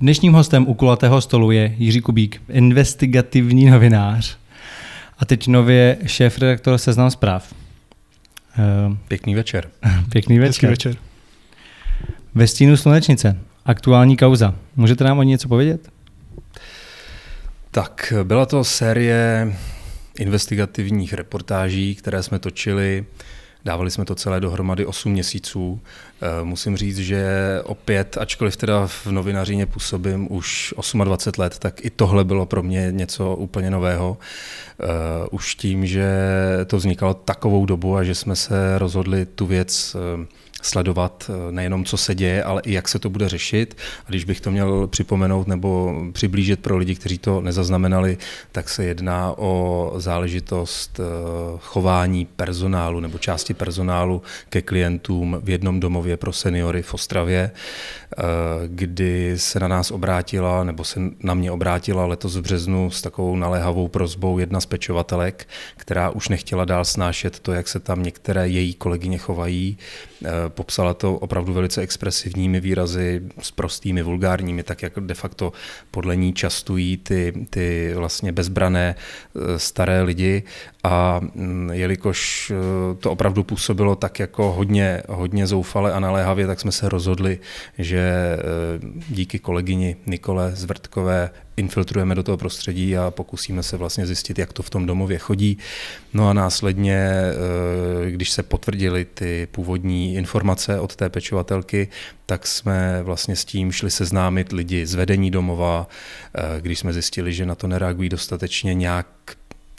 Dnešním hostem u kulatého stolu je Jiří Kubík, investigativní novinář a teď nově šéf redaktor Seznam zpráv. Ehm, Pěkný večer. Pěkný večer. Pěkný večer. Ve stínu slunečnice. Aktuální kauza. Můžete nám o ní něco povědět? Tak, byla to série investigativních reportáží, které jsme točili Dávali jsme to celé dohromady 8 měsíců. Eh, musím říct, že opět, ačkoliv teda v novinařině působím už 28 let, tak i tohle bylo pro mě něco úplně nového. Eh, už tím, že to vznikalo takovou dobu a že jsme se rozhodli tu věc eh, sledovat eh, nejenom, co se děje, ale i jak se to bude řešit. A když bych to měl připomenout nebo přiblížit pro lidi, kteří to nezaznamenali, tak se jedná o záležitost eh, chování personálu nebo části personálu ke klientům v jednom domově pro seniory v Ostravě, eh, kdy se na nás obrátila, nebo se na mě obrátila letos v březnu s takovou naléhavou prozbou jedna z pečovatelek, která už nechtěla dál snášet to, jak se tam některé její kolegyně chovají, Eh, popsala to opravdu velice expresivními výrazy, s prostými, vulgárními, tak jak de facto podle ní častují ty, ty vlastně bezbrané eh, staré lidi a mm, jelikož eh, to opravdu působilo tak jako hodně, hodně zoufale a naléhavě, tak jsme se rozhodli, že díky kolegyni Nikole Zvrtkové infiltrujeme do toho prostředí a pokusíme se vlastně zjistit, jak to v tom domově chodí. No a následně, eh, když se potvrdily ty původní informace od té pečovatelky, tak jsme vlastně s tím šli seznámit lidi z vedení domova, eh, když jsme zjistili, že na to nereagují dostatečně nějak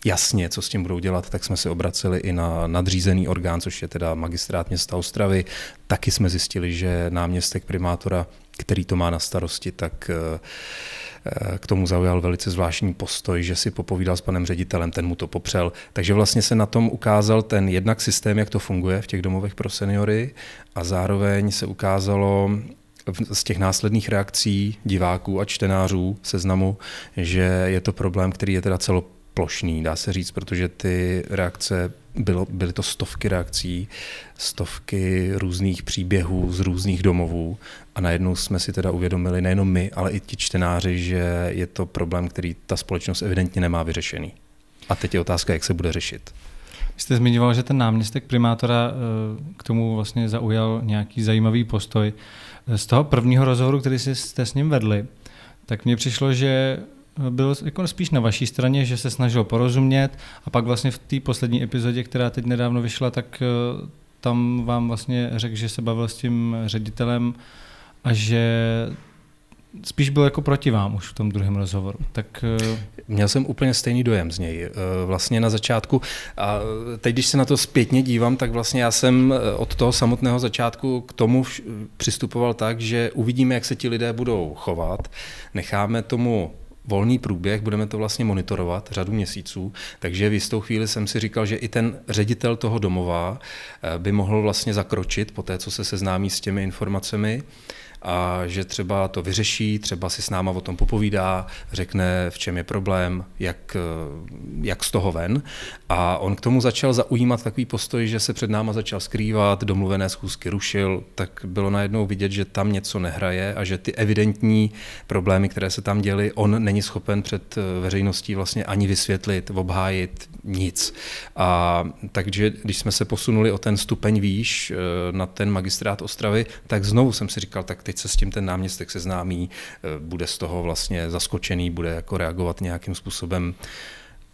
jasně, co s tím budou dělat, tak jsme se obraceli i na nadřízený orgán, což je teda magistrát města Ostravy. Taky jsme zjistili, že náměstek primátora který to má na starosti, tak eh, eh, k tomu zaujal velice zvláštní postoj, že si popovídal s panem ředitelem, ten mu to popřel. Takže vlastně se na tom ukázal ten jednak systém, jak to funguje v těch domovech pro seniory a zároveň se ukázalo z těch následných reakcí diváků a čtenářů seznamu, že je to problém, který je teda celo plošný, dá se říct, protože ty reakce, bylo, byly to stovky reakcí, stovky různých příběhů z různých domovů a najednou jsme si teda uvědomili nejenom my, ale i ti čtenáři, že je to problém, který ta společnost evidentně nemá vyřešený. A teď je otázka, jak se bude řešit. Vy jste zmiňoval, že ten náměstek primátora eh, k tomu vlastně zaujal nějaký zajímavý postoj. Z toho prvního rozhovoru, který jste s ním vedli, tak mně přišlo, že byl jako spíš na vaší straně, že se snažil porozumět a pak vlastně v té poslední epizodě, která teď nedávno vyšla, tak eh, tam vám vlastně řekl, že se bavil s tím ředitelem a že spíš byl jako proti vám už v tom druhém rozhovoru. Tak... Eh, Měl jsem úplně stejný dojem z něj. Eh, vlastně na začátku, a teď když se na to zpětně dívám, tak vlastně já jsem od toho samotného začátku k tomu přistupoval tak, že uvidíme, jak se ti lidé budou chovat, necháme tomu volný průběh, budeme to vlastně monitorovat řadu měsíců, takže v jistou chvíli jsem si říkal, že i ten ředitel toho domova eh, by mohl vlastně zakročit po té, co se seznámí s těmi informacemi a že třeba to vyřeší, třeba si s náma o tom popovídá, řekne, v čem je problém, jak, eh, jak z toho ven. A on k tomu začal zaujímat takový postoj, že se před náma začal skrývat, domluvené schůzky rušil, tak bylo najednou vidět, že tam něco nehraje a že ty evidentní problémy, které se tam děly, on není schopen před eh, veřejností vlastně ani vysvětlit, obhájit nic. A takže když jsme se posunuli o ten stupeň výš eh, na ten magistrát Ostravy, tak znovu jsem si říkal, tak teď se s tím ten náměstek seznámí, eh, bude z toho vlastně zaskočený, bude jako reagovat nějakým způsobem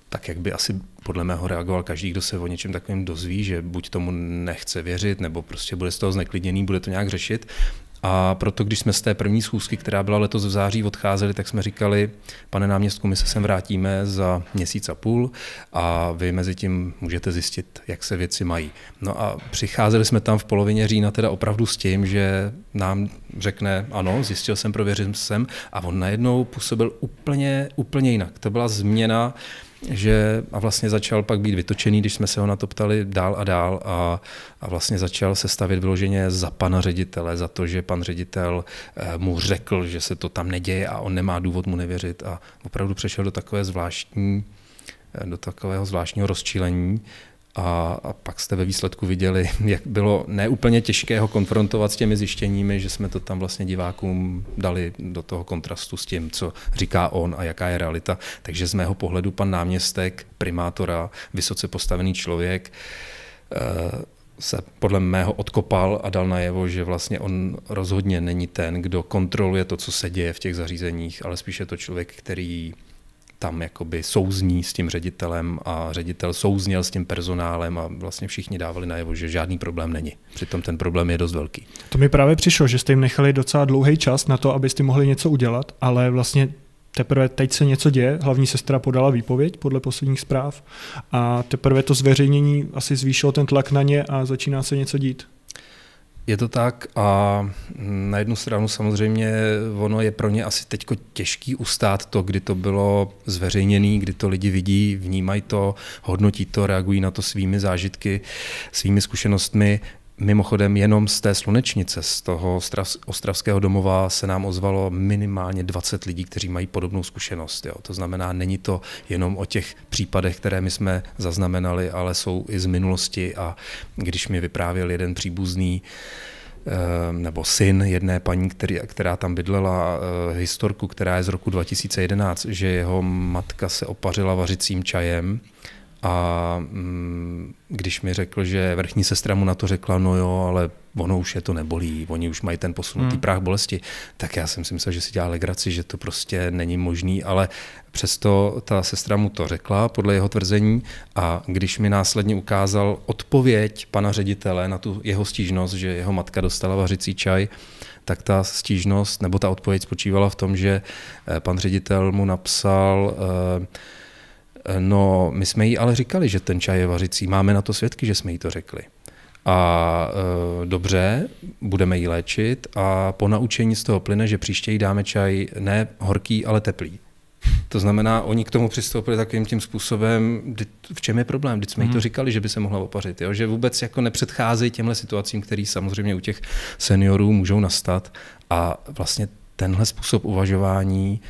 tak jak by asi podle mého reagoval každý, kdo se o něčem takovým dozví, že buď tomu nechce věřit, nebo prostě bude z toho zneklidněný, bude to nějak řešit. A proto, když jsme z té první schůzky, která byla letos v září, odcházeli, tak jsme říkali, pane náměstku, my se sem vrátíme za měsíc a půl a vy mezi tím můžete zjistit, jak se věci mají. No a přicházeli jsme tam v polovině října teda opravdu s tím, že nám řekne, ano, zjistil jsem, prověřím jsem a on najednou působil úplně, úplně jinak. To byla změna, že a vlastně začal pak být vytočený, když jsme se ho na to ptali dál a dál a, a vlastně začal se stavit vyloženě za pana ředitele, za to, že pan ředitel eh, mu řekl, že se to tam neděje a on nemá důvod mu nevěřit a opravdu přešel do takové zvláštní eh, do takového zvláštního rozčílení, a, a pak jste ve výsledku viděli, jak bylo neúplně těžké ho konfrontovat s těmi zjištěními, že jsme to tam vlastně divákům dali do toho kontrastu s tím, co říká on a jaká je realita. Takže z mého pohledu pan náměstek, primátora, vysoce postavený člověk, eh, se podle mého odkopal a dal najevo, že vlastně on rozhodně není ten, kdo kontroluje to, co se děje v těch zařízeních, ale spíše to člověk, který tam jakoby souzní s tím ředitelem a ředitel souzněl s tím personálem a vlastně všichni dávali najevo, že žádný problém není. Přitom ten problém je dost velký. To mi právě přišlo, že jste jim nechali docela dlouhý čas na to, abyste mohli něco udělat, ale vlastně teprve teď se něco děje, hlavní sestra podala výpověď podle posledních zpráv a teprve to zveřejnění asi zvýšilo ten tlak na ně a začíná se něco dít. Je to tak a na jednu stranu samozřejmě ono je pro ně asi teď těžký ustát to, kdy to bylo zveřejněné, kdy to lidi vidí, vnímají to, hodnotí to, reagují na to svými zážitky, svými zkušenostmi. Mimochodem jenom z té slunečnice, z toho ostravského domova se nám ozvalo minimálně 20 lidí, kteří mají podobnou zkušenost. Jo. To znamená, není to jenom o těch případech, které my jsme zaznamenali, ale jsou i z minulosti a když mi vyprávěl jeden příbuzný, eh, nebo syn jedné paní, který, která tam bydlela, eh, historku, která je z roku 2011, že jeho matka se opařila vařicím čajem a mm, když mi řekl, že vrchní sestra mu na to řekla, no jo, ale ono už je to nebolí, oni už mají ten posunutý hmm. práh bolesti, tak já jsem si myslel, že si dělá legraci, že to prostě není možný, ale přesto ta sestra mu to řekla podle jeho tvrzení a když mi následně ukázal odpověď pana ředitele na tu jeho stížnost, že jeho matka dostala vařicí čaj, tak ta stížnost nebo ta odpověď spočívala v tom, že eh, pan ředitel mu napsal eh, No, my jsme jí ale říkali, že ten čaj je vařicí. Máme na to svědky, že jsme jí to řekli. A e, dobře, budeme ji léčit a po naučení z toho plyne, že příště jí dáme čaj ne horký, ale teplý. To znamená, oni k tomu přistoupili takovým tím způsobem, v čem je problém, když jsme hmm. jí to mhm. říkali, že by se mohla opařit, jo? že vůbec jako nepředcházejí těmhle situacím, které samozřejmě u těch seniorů můžou nastat a vlastně tenhle způsob uvažování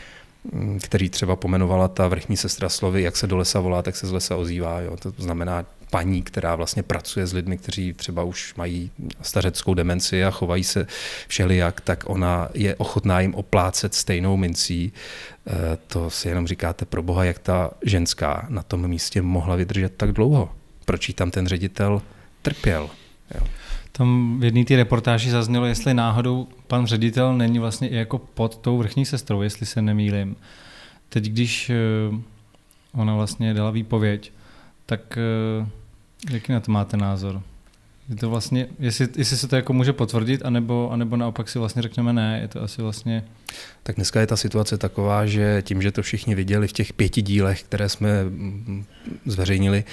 Mm, který třeba pomenovala ta vrchní sestra slovy, jak se do lesa volá, tak se z lesa ozývá. Jo. To znamená paní, která vlastně pracuje s lidmi, kteří třeba už mají stařeckou demenci a chovají se všelijak, tak ona je ochotná jim oplácet stejnou mincí. E, to si jenom říkáte pro boha, jak ta ženská na tom místě mohla vydržet tak dlouho. Proč jí tam ten ředitel trpěl? Jo tam v jedné té reportáži zaznělo, jestli náhodou pan ředitel není vlastně i jako pod tou vrchní sestrou, jestli se nemýlím. Teď, když eh, ona vlastně dala výpověď, tak eh, jaký na to máte názor? Je to vlastně, jestli, jestli se to jako může potvrdit, anebo, anebo naopak si vlastně řekneme ne, je to asi vlastně... Tak dneska je ta situace taková, že tím, že to všichni viděli v těch pěti dílech, které jsme mm, zveřejnili,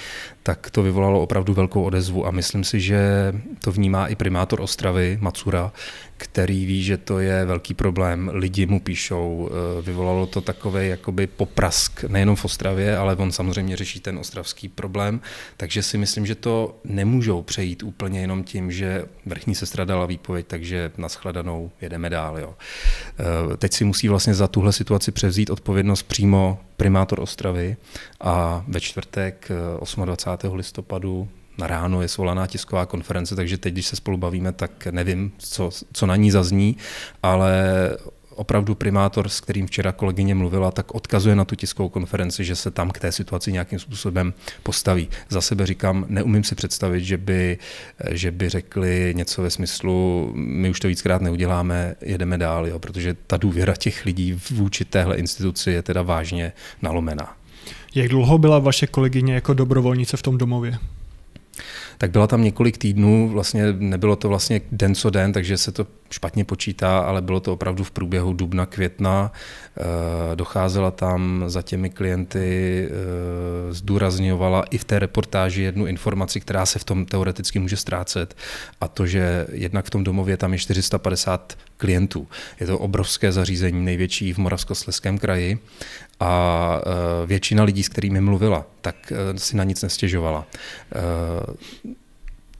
tak to vyvolalo opravdu velkou odezvu a myslím si, že to vnímá i primátor Ostravy, Macura, který ví, že to je velký problém. Lidi mu píšou, eh, vyvolalo to takový jakoby poprask nejenom v Ostravě, ale on samozřejmě řeší ten ostravský problém, takže si myslím, že to nemůžou přejít úplně jenom tím, že vrchní sestra dala výpověď, takže nashledanou jedeme dál. Jo. Eh, teď si musí vlastně za tuhle situaci převzít odpovědnost přímo primátor Ostravy a ve čtvrtek 28. Eh, listopadu na ráno je svolaná tisková konference, takže teď, když se spolu bavíme, tak nevím, co, co na ní zazní, ale opravdu primátor, s kterým včera kolegyně mluvila, tak odkazuje na tu tiskovou konferenci, že se tam k té situaci nějakým způsobem postaví. Za sebe říkám, neumím si představit, že by, že by řekli něco ve smyslu, my už to víckrát neuděláme, jedeme dál, jo, protože ta důvěra těch lidí vůči téhle instituci je teda vážně nalomená. Jak dlouho byla vaše kolegyně jako dobrovolnice v tom domově? tak byla tam několik týdnů, vlastně nebylo to vlastně den co den, takže se to špatně počítá, ale bylo to opravdu v průběhu dubna, května. Eh, docházela tam za těmi klienty, eh, zdůrazňovala i v té reportáži jednu informaci, která se v tom teoreticky může ztrácet, a to, že jednak v tom domově tam je 450 klientů. Je to obrovské zařízení, největší v Moravskosleském kraji a eh, většina lidí, s kterými mluvila, tak eh, si na nic nestěžovala. Eh,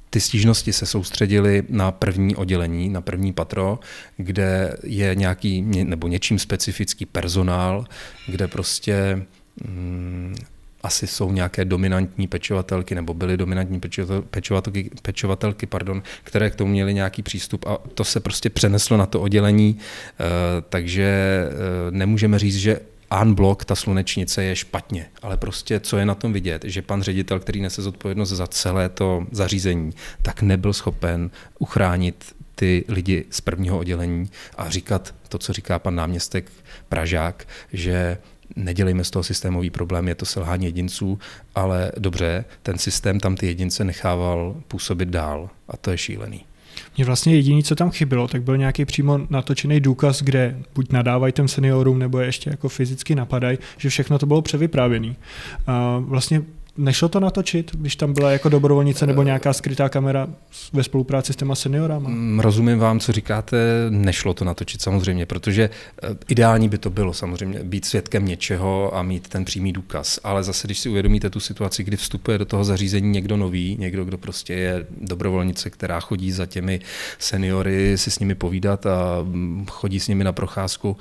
ty stížnosti se soustředily na první oddělení, na první patro, kde je nějaký nebo něčím specifický personál, kde prostě mm, asi jsou nějaké dominantní pečovatelky, nebo byly dominantní pečovatelky, pečovatelky pardon, které k tomu měly nějaký přístup a to se prostě přeneslo na to oddělení, takže nemůžeme říct, že unblock, ta slunečnice je špatně, ale prostě co je na tom vidět, že pan ředitel, který nese zodpovědnost za celé to zařízení, tak nebyl schopen uchránit ty lidi z prvního oddělení a říkat to, co říká pan náměstek Pražák, že nedělejme z toho systémový problém, je to selhání jedinců, ale dobře, ten systém tam ty jedince nechával působit dál a to je šílený. Mně vlastně jediné, co tam chybilo, tak byl nějaký přímo natočený důkaz, kde buď nadávají těm seniorům, nebo je ještě jako fyzicky napadají, že všechno to bylo převyprávěné. Vlastně Nešlo to natočit, když tam byla jako dobrovolnice nebo nějaká skrytá kamera ve spolupráci s těma seniorama? Mm, rozumím vám, co říkáte, nešlo to natočit samozřejmě, protože eh, ideální by to bylo samozřejmě být svědkem něčeho a mít ten přímý důkaz. Ale zase, když si uvědomíte tu situaci, kdy vstupuje do toho zařízení někdo nový, někdo, kdo prostě je dobrovolnice, která chodí za těmi seniory si s nimi povídat a mm, chodí s nimi na procházku,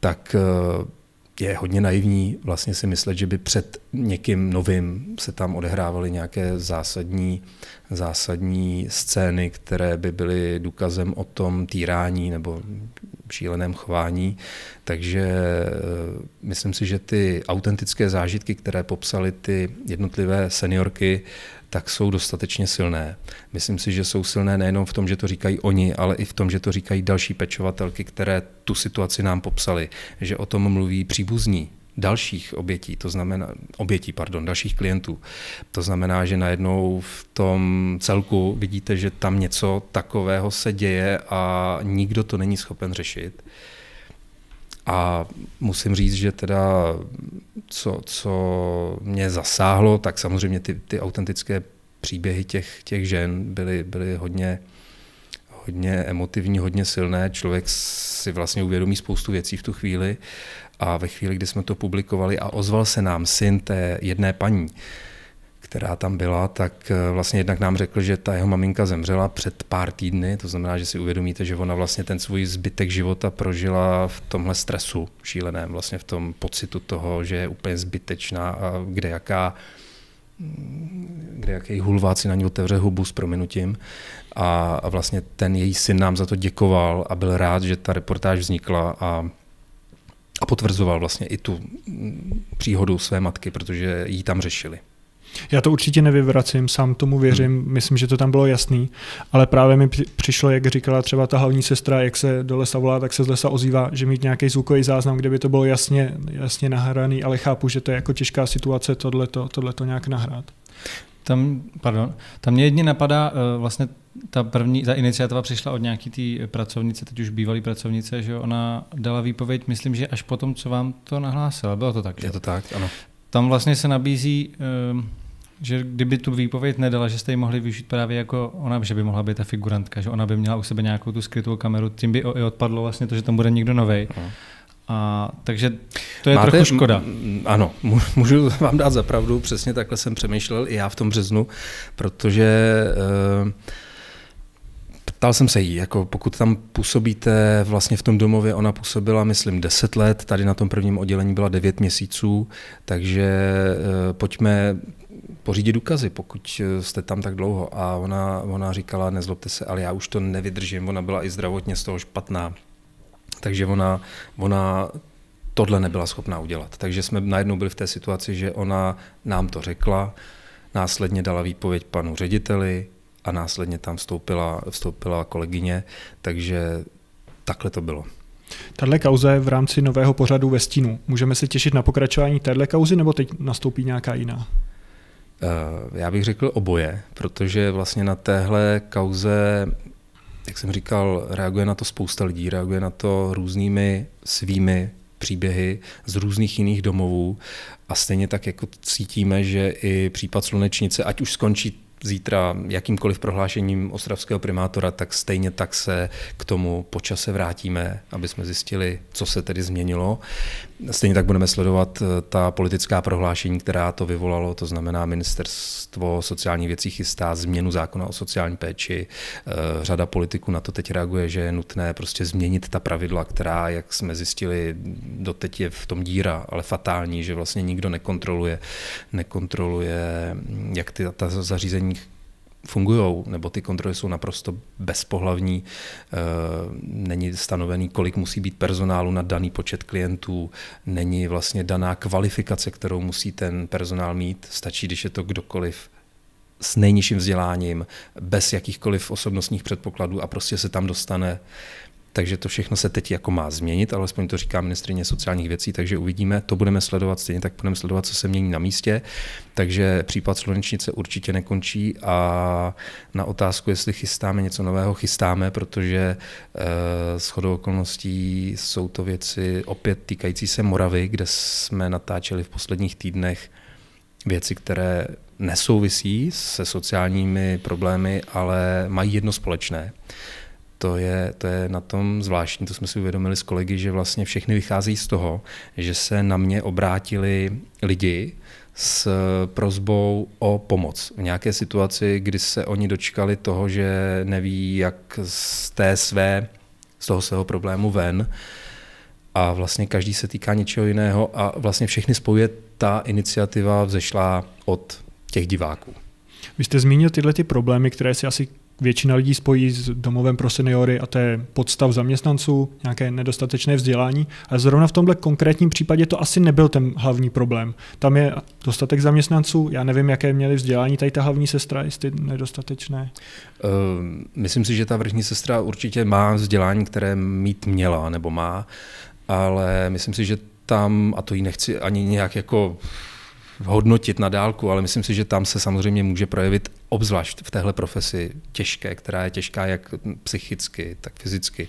tak eh, je hodně naivní vlastně si myslet, že by před někým novým se tam odehrávaly nějaké zásadní, zásadní scény, které by byly důkazem o tom týrání nebo šíleném chování. Takže e, myslím si, že ty autentické zážitky, které popsaly ty jednotlivé seniorky, tak jsou dostatečně silné. Myslím si, že jsou silné nejenom v tom, že to říkají oni, ale i v tom, že to říkají další pečovatelky, které tu situaci nám popsali, že o tom mluví příbuzní, dalších obětí, to znamená, obětí, pardon, dalších klientů. To znamená, že najednou v tom celku vidíte, že tam něco takového se děje a nikdo to není schopen řešit. A musím říct, že teda co, co mě zasáhlo, tak samozřejmě ty, ty autentické příběhy těch, těch žen byly, byly hodně, hodně emotivní, hodně silné. Člověk si vlastně uvědomí spoustu věcí v tu chvíli. A ve chvíli, kdy jsme to publikovali a ozval se nám syn té jedné paní, která tam byla, tak eh, vlastně jednak nám řekl, že ta jeho maminka zemřela před pár týdny, to znamená, že si uvědomíte, že ona vlastně ten svůj zbytek života prožila v tomhle stresu šíleném, vlastně v tom pocitu toho, že je úplně zbytečná a kde jaká kde jaký hulváci na ní otevře hubu s prominutím. A, a vlastně ten její syn nám za to děkoval a byl rád, že ta reportáž vznikla a a potvrzoval vlastně i tu mm, příhodu své matky, protože jí tam řešili. Já to určitě nevyvracím, sám tomu věřím, hmm. myslím, že to tam bylo jasný, ale právě mi přišlo, jak říkala třeba ta hlavní sestra, jak se do lesa volá, tak se z lesa ozývá, že mít nějaký zvukový záznam, kde by to bylo jasně, jasně nahraný, ale chápu, že to je jako těžká situace tohleto, tohleto nějak nahrát. Tam, pardon, tam mě jedně napadá eh, vlastně ta první, ta iniciativa přišla od nějaký té pracovnice, teď už bývalý pracovnice, že ona dala výpověď, myslím, že až potom, co vám to nahlásila. Bylo to tak? Je že? to tak, ano tam vlastně se nabízí, ehm, že kdyby tu výpověď nedala, že jste ji mohli využít právě jako ona, že by mohla být ta figurantka, že ona by měla u sebe nějakou tu skrytou kameru, tím by i odpadlo vlastně to, že tam bude někdo novej. A, takže to je Máte, trochu škoda. M, ano, můžu vám dát zapravdu, přesně takhle jsem přemýšlel i já v tom březnu, protože e, Ptal jsem se jí, jako pokud tam působíte vlastně v tom domově, ona působila, myslím, 10 let, tady na tom prvním oddělení byla 9 měsíců, takže eh, pojďme pořídit důkazy, pokud eh, jste tam tak dlouho. A ona, ona říkala, nezlobte se, ale já už to nevydržím, ona byla i zdravotně z toho špatná. Takže ona, ona tohle nebyla schopná udělat. Takže jsme najednou byli v té situaci, že ona nám to řekla, následně dala výpověď panu řediteli, a následně tam vstoupila, vstoupila kolegyně, takže takhle to bylo. Tahle kauza je v rámci nového pořadu ve stínu. Můžeme se těšit na pokračování téhle kauzy, nebo teď nastoupí nějaká jiná? Eh, já bych řekl oboje, protože vlastně na téhle kauze, jak jsem říkal, reaguje na to spousta lidí, reaguje na to různými svými příběhy z různých jiných domovů a stejně tak jako cítíme, že i případ Slunečnice, ať už skončí zítra jakýmkoliv prohlášením ostravského primátora, tak stejně tak se k tomu počase vrátíme, aby jsme zjistili, co se tedy změnilo. Stejně tak budeme sledovat eh, ta politická prohlášení, která to vyvolalo, to znamená ministerstvo sociálních věcí chystá změnu zákona o sociální péči. Eh, řada politiků na to teď reaguje, že je nutné prostě změnit ta pravidla, která, jak jsme zjistili, doteď je v tom díra, ale fatální, že vlastně nikdo nekontroluje, nekontroluje, mm, jak ty, ta zařízení fungují, nebo ty kontroly jsou naprosto bezpohlavní, eh, není stanovený, kolik musí být personálu na daný počet klientů, není vlastně daná kvalifikace, kterou musí ten personál mít, stačí, když je to kdokoliv s nejnižším vzděláním, bez jakýchkoliv osobnostních předpokladů a prostě se tam dostane. Takže to všechno se teď jako má změnit, alespoň to říká ministrině sociálních věcí, takže uvidíme, to budeme sledovat, stejně tak budeme sledovat, co se mění na místě. Takže případ Slunečnice určitě nekončí a na otázku, jestli chystáme něco nového, chystáme, protože eh, chodou okolností jsou to věci opět týkající se Moravy, kde jsme natáčeli v posledních týdnech věci, které nesouvisí se sociálními problémy, ale mají jedno společné to je, to je na tom zvláštní, to jsme si uvědomili s kolegy, že vlastně všechny vychází z toho, že se na mě obrátili lidi s prozbou o pomoc v nějaké situaci, kdy se oni dočkali toho, že neví, jak z té své, z toho svého problému ven. A vlastně každý se týká něčeho jiného a vlastně všechny spojuje ta iniciativa vzešla od těch diváků. Vy jste zmínil tyhle ty problémy, které si asi většina lidí spojí s domovem pro seniory a to je podstav zaměstnanců, nějaké nedostatečné vzdělání. A zrovna v tomhle konkrétním případě to asi nebyl ten hlavní problém. Tam je dostatek zaměstnanců, já nevím, jaké měli vzdělání tady ta hlavní sestra, jestli nedostatečné. Uh, myslím si, že ta vrchní sestra určitě má vzdělání, které mít měla nebo má, ale myslím si, že tam, a to ji nechci ani nějak jako hodnotit na dálku, ale myslím si, že tam se samozřejmě může projevit obzvlášť v téhle profesi těžké, která je těžká jak psychicky, tak fyzicky,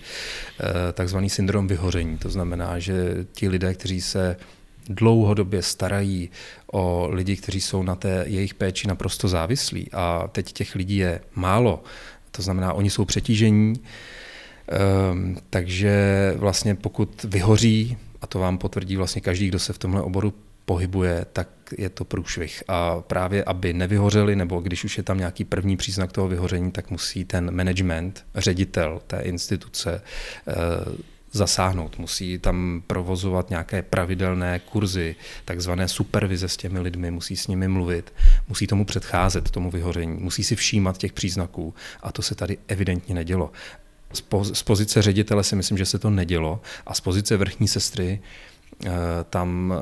eh, takzvaný syndrom vyhoření. To znamená, že ti lidé, kteří se dlouhodobě starají o lidi, kteří jsou na té jejich péči naprosto závislí a teď těch lidí je málo, to znamená, oni jsou přetížení, ehm, takže vlastně pokud vyhoří, a to vám potvrdí vlastně každý, kdo se v tomhle oboru pohybuje, tak je to průšvih. A právě, aby nevyhořeli, nebo když už je tam nějaký první příznak toho vyhoření, tak musí ten management, ředitel té instituce eh, zasáhnout. Musí tam provozovat nějaké pravidelné kurzy, takzvané supervize s těmi lidmi, musí s nimi mluvit, musí tomu předcházet, tomu vyhoření, musí si všímat těch příznaků a to se tady evidentně nedělo. Z pozice ředitele si myslím, že se to nedělo a z pozice vrchní sestry Eh, tam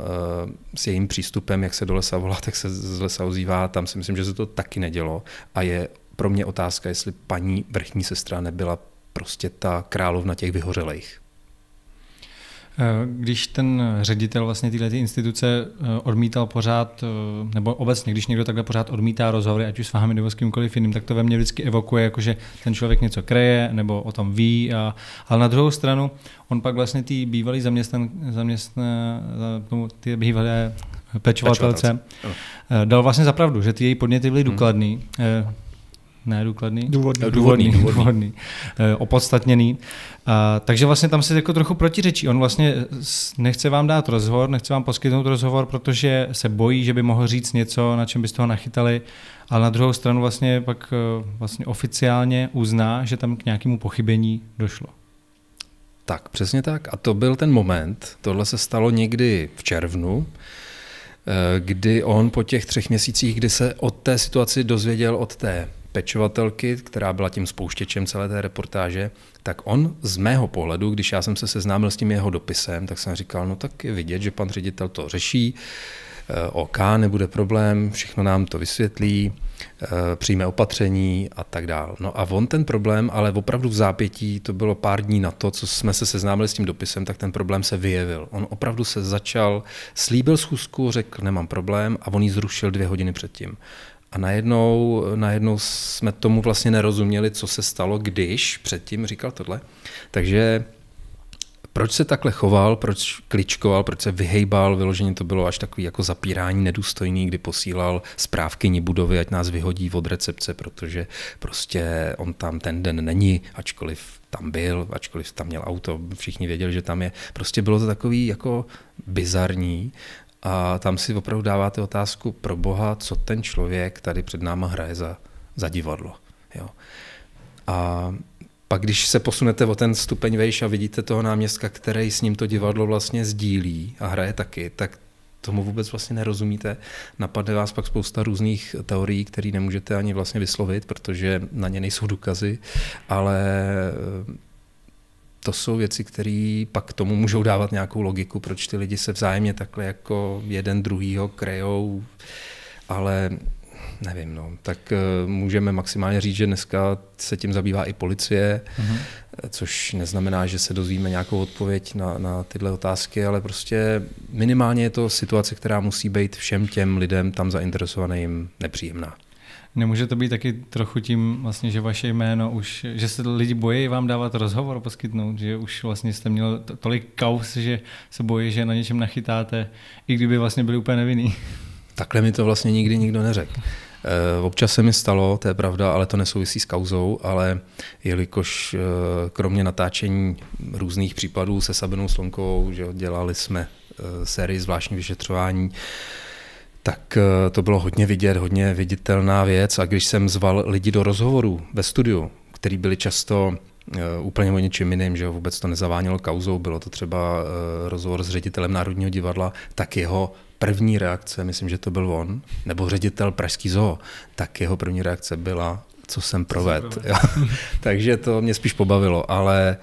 eh, s jejím přístupem, jak se do lesa volá, tak se z lesa ozývá, tam si myslím, že se to taky nedělo a je pro mě otázka, jestli paní vrchní sestra nebyla prostě ta královna těch vyhořelých. Eh, když ten ředitel vlastně ty instituce eh, odmítal pořád, eh, nebo obecně, když někdo takhle pořád odmítá rozhovory, ať už s vámi nebo s kýmkoliv jiným, tak to ve mně vždycky evokuje, jakože ten člověk něco kreje nebo o tom ví. A, ale na druhou stranu, on pak vlastně ty bývalý zaměstnan, zaměstná, ty bývalé pečovatelce, pečovatelce, dal vlastně zapravdu, že ty její podněty byly hmm. důkladný. Hmm ne důkladný? No, důvodný. Důvodný, důvodný. důvodný. Eh, opodstatněný. A, takže vlastně tam se jako trochu protiřečí. On vlastně nechce vám dát rozhovor, nechce vám poskytnout rozhovor, protože se bojí, že by mohl říct něco, na čem byste ho nachytali, ale na druhou stranu vlastně pak eh, vlastně oficiálně uzná, že tam k nějakému pochybení došlo. Tak, přesně tak. A to byl ten moment, tohle se stalo někdy v červnu, eh, kdy on po těch třech měsících, kdy se od té situaci dozvěděl od té pečovatelky, která byla tím spouštěčem celé té reportáže, tak on z mého pohledu, když já jsem se seznámil s tím jeho dopisem, tak jsem říkal, no tak je vidět, že pan ředitel to řeší, eh, OK, nebude problém, všechno nám to vysvětlí, eh, přijme opatření a tak dál. No a on ten problém, ale opravdu v zápětí, to bylo pár dní na to, co jsme se seznámili s tím dopisem, tak ten problém se vyjevil. On opravdu se začal, slíbil schůzku, řekl, nemám problém a on ji zrušil dvě hodiny předtím. A najednou, najednou jsme tomu vlastně nerozuměli, co se stalo, když předtím říkal tohle. Takže proč se takhle choval, proč kličkoval, proč se vyhejbal, vyloženě to bylo až takový jako zapírání nedůstojný, kdy posílal zprávky budovy, ať nás vyhodí od recepce, protože prostě on tam ten den není, ačkoliv tam byl, ačkoliv tam měl auto, všichni věděli, že tam je. Prostě bylo to takový jako bizarní a tam si opravdu dáváte otázku pro Boha, co ten člověk tady před náma hraje za, za divadlo. Jo. A pak když se posunete o ten stupeň vejš a vidíte toho náměstka, který s ním to divadlo vlastně sdílí a hraje taky, tak tomu vůbec vlastně nerozumíte. Napadne vás pak spousta různých teorií, které nemůžete ani vlastně vyslovit, protože na ně nejsou důkazy, ale to jsou věci, které pak tomu můžou dávat nějakou logiku, proč ty lidi se vzájemně takhle jako jeden druhýho krejou, ale nevím, no, tak eh, můžeme maximálně říct, že dneska se tím zabývá i policie, mm-hmm. což neznamená, že se dozvíme nějakou odpověď na, na tyhle otázky, ale prostě minimálně je to situace, která musí být všem těm lidem tam zainteresovaným nepříjemná. Nemůže to být taky trochu tím, vlastně, že vaše jméno už, že se lidi bojí vám dávat rozhovor poskytnout, že už vlastně jste měl tolik kaus, že se bojí, že na něčem nachytáte, i kdyby vlastně byli úplně nevinný. Takhle mi to vlastně nikdy nikdo neřekl. Eh, občas se mi stalo, to je pravda, ale to nesouvisí s kauzou, ale jelikož eh, kromě natáčení různých případů se Sabinou Slonkovou, že dělali jsme eh, sérii zvláštní vyšetřování, tak eh, to bylo hodně vidět, hodně viditelná věc. A když jsem zval lidi do rozhovoru ve studiu, který byli často eh, úplně o něčem jiným, že vůbec to nezavánělo kauzou, bylo to třeba eh, rozhovor s ředitelem Národního divadla, tak jeho první reakce, myslím, že to byl on, nebo ředitel Pražský zoo, tak jeho první reakce byla co jsem provedl. Takže to mě spíš pobavilo, ale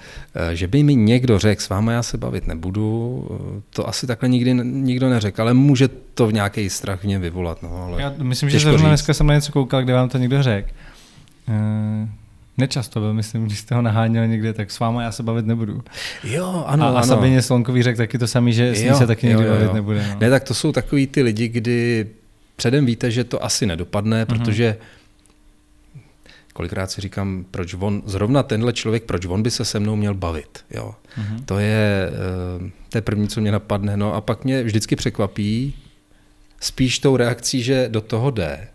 eh, že by mi někdo řekl, s váma já se bavit nebudu, eh, to asi takhle nikdy nikdo neřekl, ale může to v nějaký strach v něm vyvolat. No, ale já myslím, že zrovna dneska jsem na něco koukal, kde vám to někdo řekl. Eh, nečasto byl, myslím, když jste ho naháněl někde, tak s váma já se bavit nebudu. Jo, ano, A, ano. a Sabině Slonkový řekl taky to samý, že s ní se taky někdy jo, jo, bavit nebude. No. Ne, tak to jsou takový ty lidi, kdy předem víte, že to asi nedopadne, mm-hmm. protože kolikrát si říkám, proč on, zrovna tenhle člověk, proč on by se se mnou měl bavit. Jo. Mm-hmm. To, je, eh, to je první, co mě napadne. No a pak mě vždycky překvapí spíš tou reakcí, že do toho jde.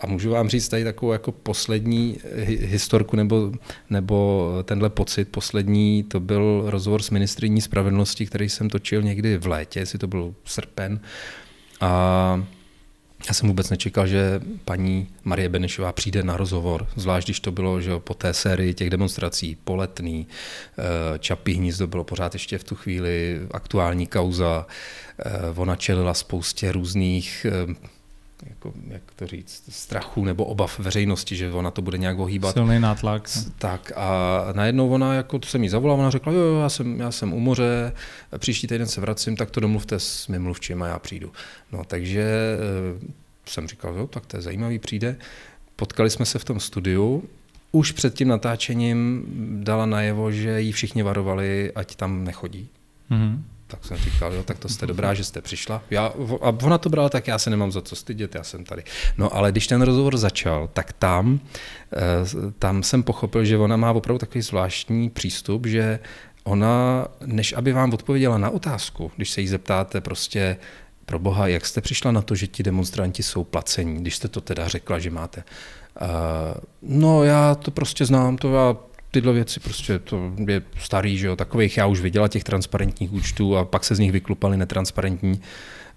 A můžu vám říct tady takovou jako poslední eh, historku nebo, nebo tenhle pocit poslední, to byl rozhovor s ministriní spravedlnosti, který jsem točil někdy v létě, jestli to byl srpen. A já jsem vůbec nečekal, že paní Marie Benešová přijde na rozhovor, zvlášť když to bylo že po té sérii těch demonstrací, poletný, eh, Čapí hnízdo bylo pořád ještě v tu chvíli aktuální kauza, eh, ona čelila spoustě různých eh, jako, jak to říct, strachu nebo obav veřejnosti, že ona to bude nějak ohýbat. Silný nátlak. Tak a najednou ona, jako to jsem jí zavolala, ona řekla, jo, jo, já jsem, já jsem u moře, příští týden se vracím, tak to domluvte s mým mluvčím a já přijdu. No takže eh, jsem říkal, jo, tak to je zajímavý, přijde. Potkali jsme se v tom studiu, už před tím natáčením dala najevo, že jí všichni varovali, ať tam nechodí. Mm-hmm tak jsem říkal, jo, tak to jste dobrá, že jste přišla. Já, a ona to brala, tak já se nemám za co stydět, já jsem tady. No ale když ten rozhovor začal, tak tam, eh, tam jsem pochopil, že ona má opravdu takový zvláštní přístup, že ona, než aby vám odpověděla na otázku, když se jí zeptáte prostě, pro boha, jak jste přišla na to, že ti demonstranti jsou placení, když jste to teda řekla, že máte. Uh, no já to prostě znám, to já tyhle věci prostě to je starý, že jo, takových já už viděla těch transparentních účtů a pak se z nich vyklupali netransparentní.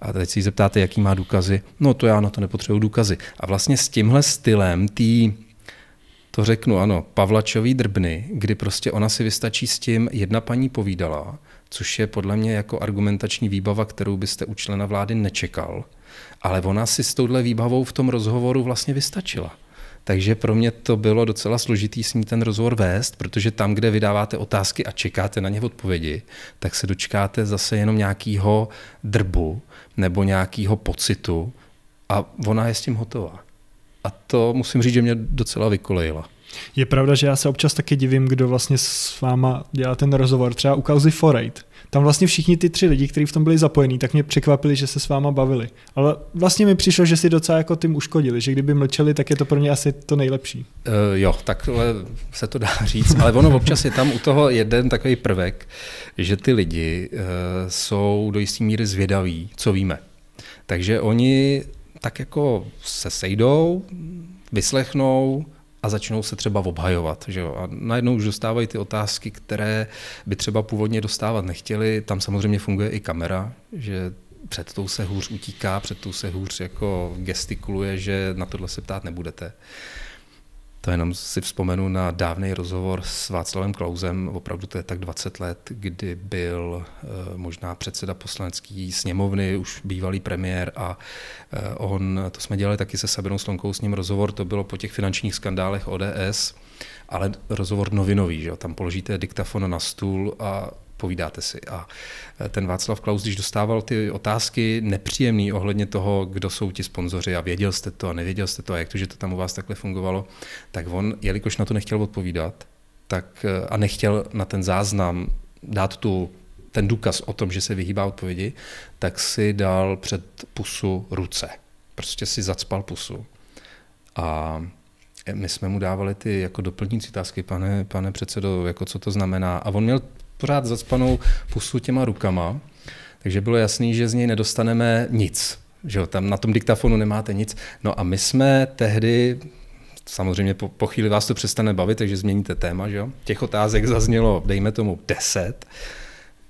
A teď si zeptáte, jaký má důkazy. No to já na to nepotřebuji důkazy. A vlastně s tímhle stylem tý, to řeknu ano, Pavlačový drbny, kdy prostě ona si vystačí s tím, jedna paní povídala, což je podle mě jako argumentační výbava, kterou byste u člena vlády nečekal. Ale ona si s touhle výbavou v tom rozhovoru vlastně vystačila. Takže pro mě to bylo docela složitý s ní ten rozhovor vést, protože tam, kde vydáváte otázky a čekáte na ně odpovědi, tak se dočkáte zase jenom nějakého drbu nebo nějakého pocitu a ona je s tím hotová. A to musím říct, že mě docela vykolejila. Je pravda, že já se občas taky divím, kdo vlastně s váma dělá ten rozhovor, třeba u kauzy Forate tam vlastně všichni ty tři lidi, kteří v tom byli zapojení, tak mě překvapili, že se s váma bavili. Ale vlastně mi přišlo, že si docela jako tím uškodili, že kdyby mlčeli, tak je to pro ně asi to nejlepší. Uh, jo, takhle se to dá říct, ale ono občas je tam u toho jeden takový prvek, že ty lidi uh, jsou do jistý míry zvědaví, co víme. Takže oni tak jako se sejdou, vyslechnou, a začnou se třeba obhajovat. Že jo? A najednou už dostávají ty otázky, které by třeba původně dostávat nechtěli. Tam samozřejmě funguje i kamera, že před tou se hůř utíká, před tou se hůř jako gestikuluje, že na tohle se ptát nebudete. To jenom si vzpomenu na dávný rozhovor s Václavem Klausem, opravdu to je tak 20 let, kdy byl eh, možná předseda poslanecké sněmovny, už bývalý premiér a eh, on, to jsme dělali taky se Sabinou Slonkou s ním rozhovor, to bylo po těch finančních skandálech ODS, ale rozhovor novinový, že jo? tam položíte diktafon na stůl a povídáte si. A eh, ten Václav Klaus, když dostával ty otázky nepříjemný ohledně toho, kdo jsou ti sponzoři a věděl jste to a nevěděl jste to a jak to, že to tam u vás takhle fungovalo, tak on, jelikož na to nechtěl odpovídat, tak eh, a nechtěl na ten záznam dát tu ten důkaz o tom, že se vyhýbá odpovědi, tak si dal před pusu ruce. Prostě si zacpal pusu. A eh, my jsme mu dávali ty jako doplňující otázky, pane, pane předsedo, jako co to znamená. A on měl pořád zacpanou pusu těma rukama, takže bylo jasný, že z něj nedostaneme nic. Že jo, tam na tom diktafonu nemáte nic. No a my jsme tehdy, samozřejmě po, po chvíli vás to přestane bavit, takže změníte téma, že jo? Těch otázek zaznělo, dejme tomu, deset.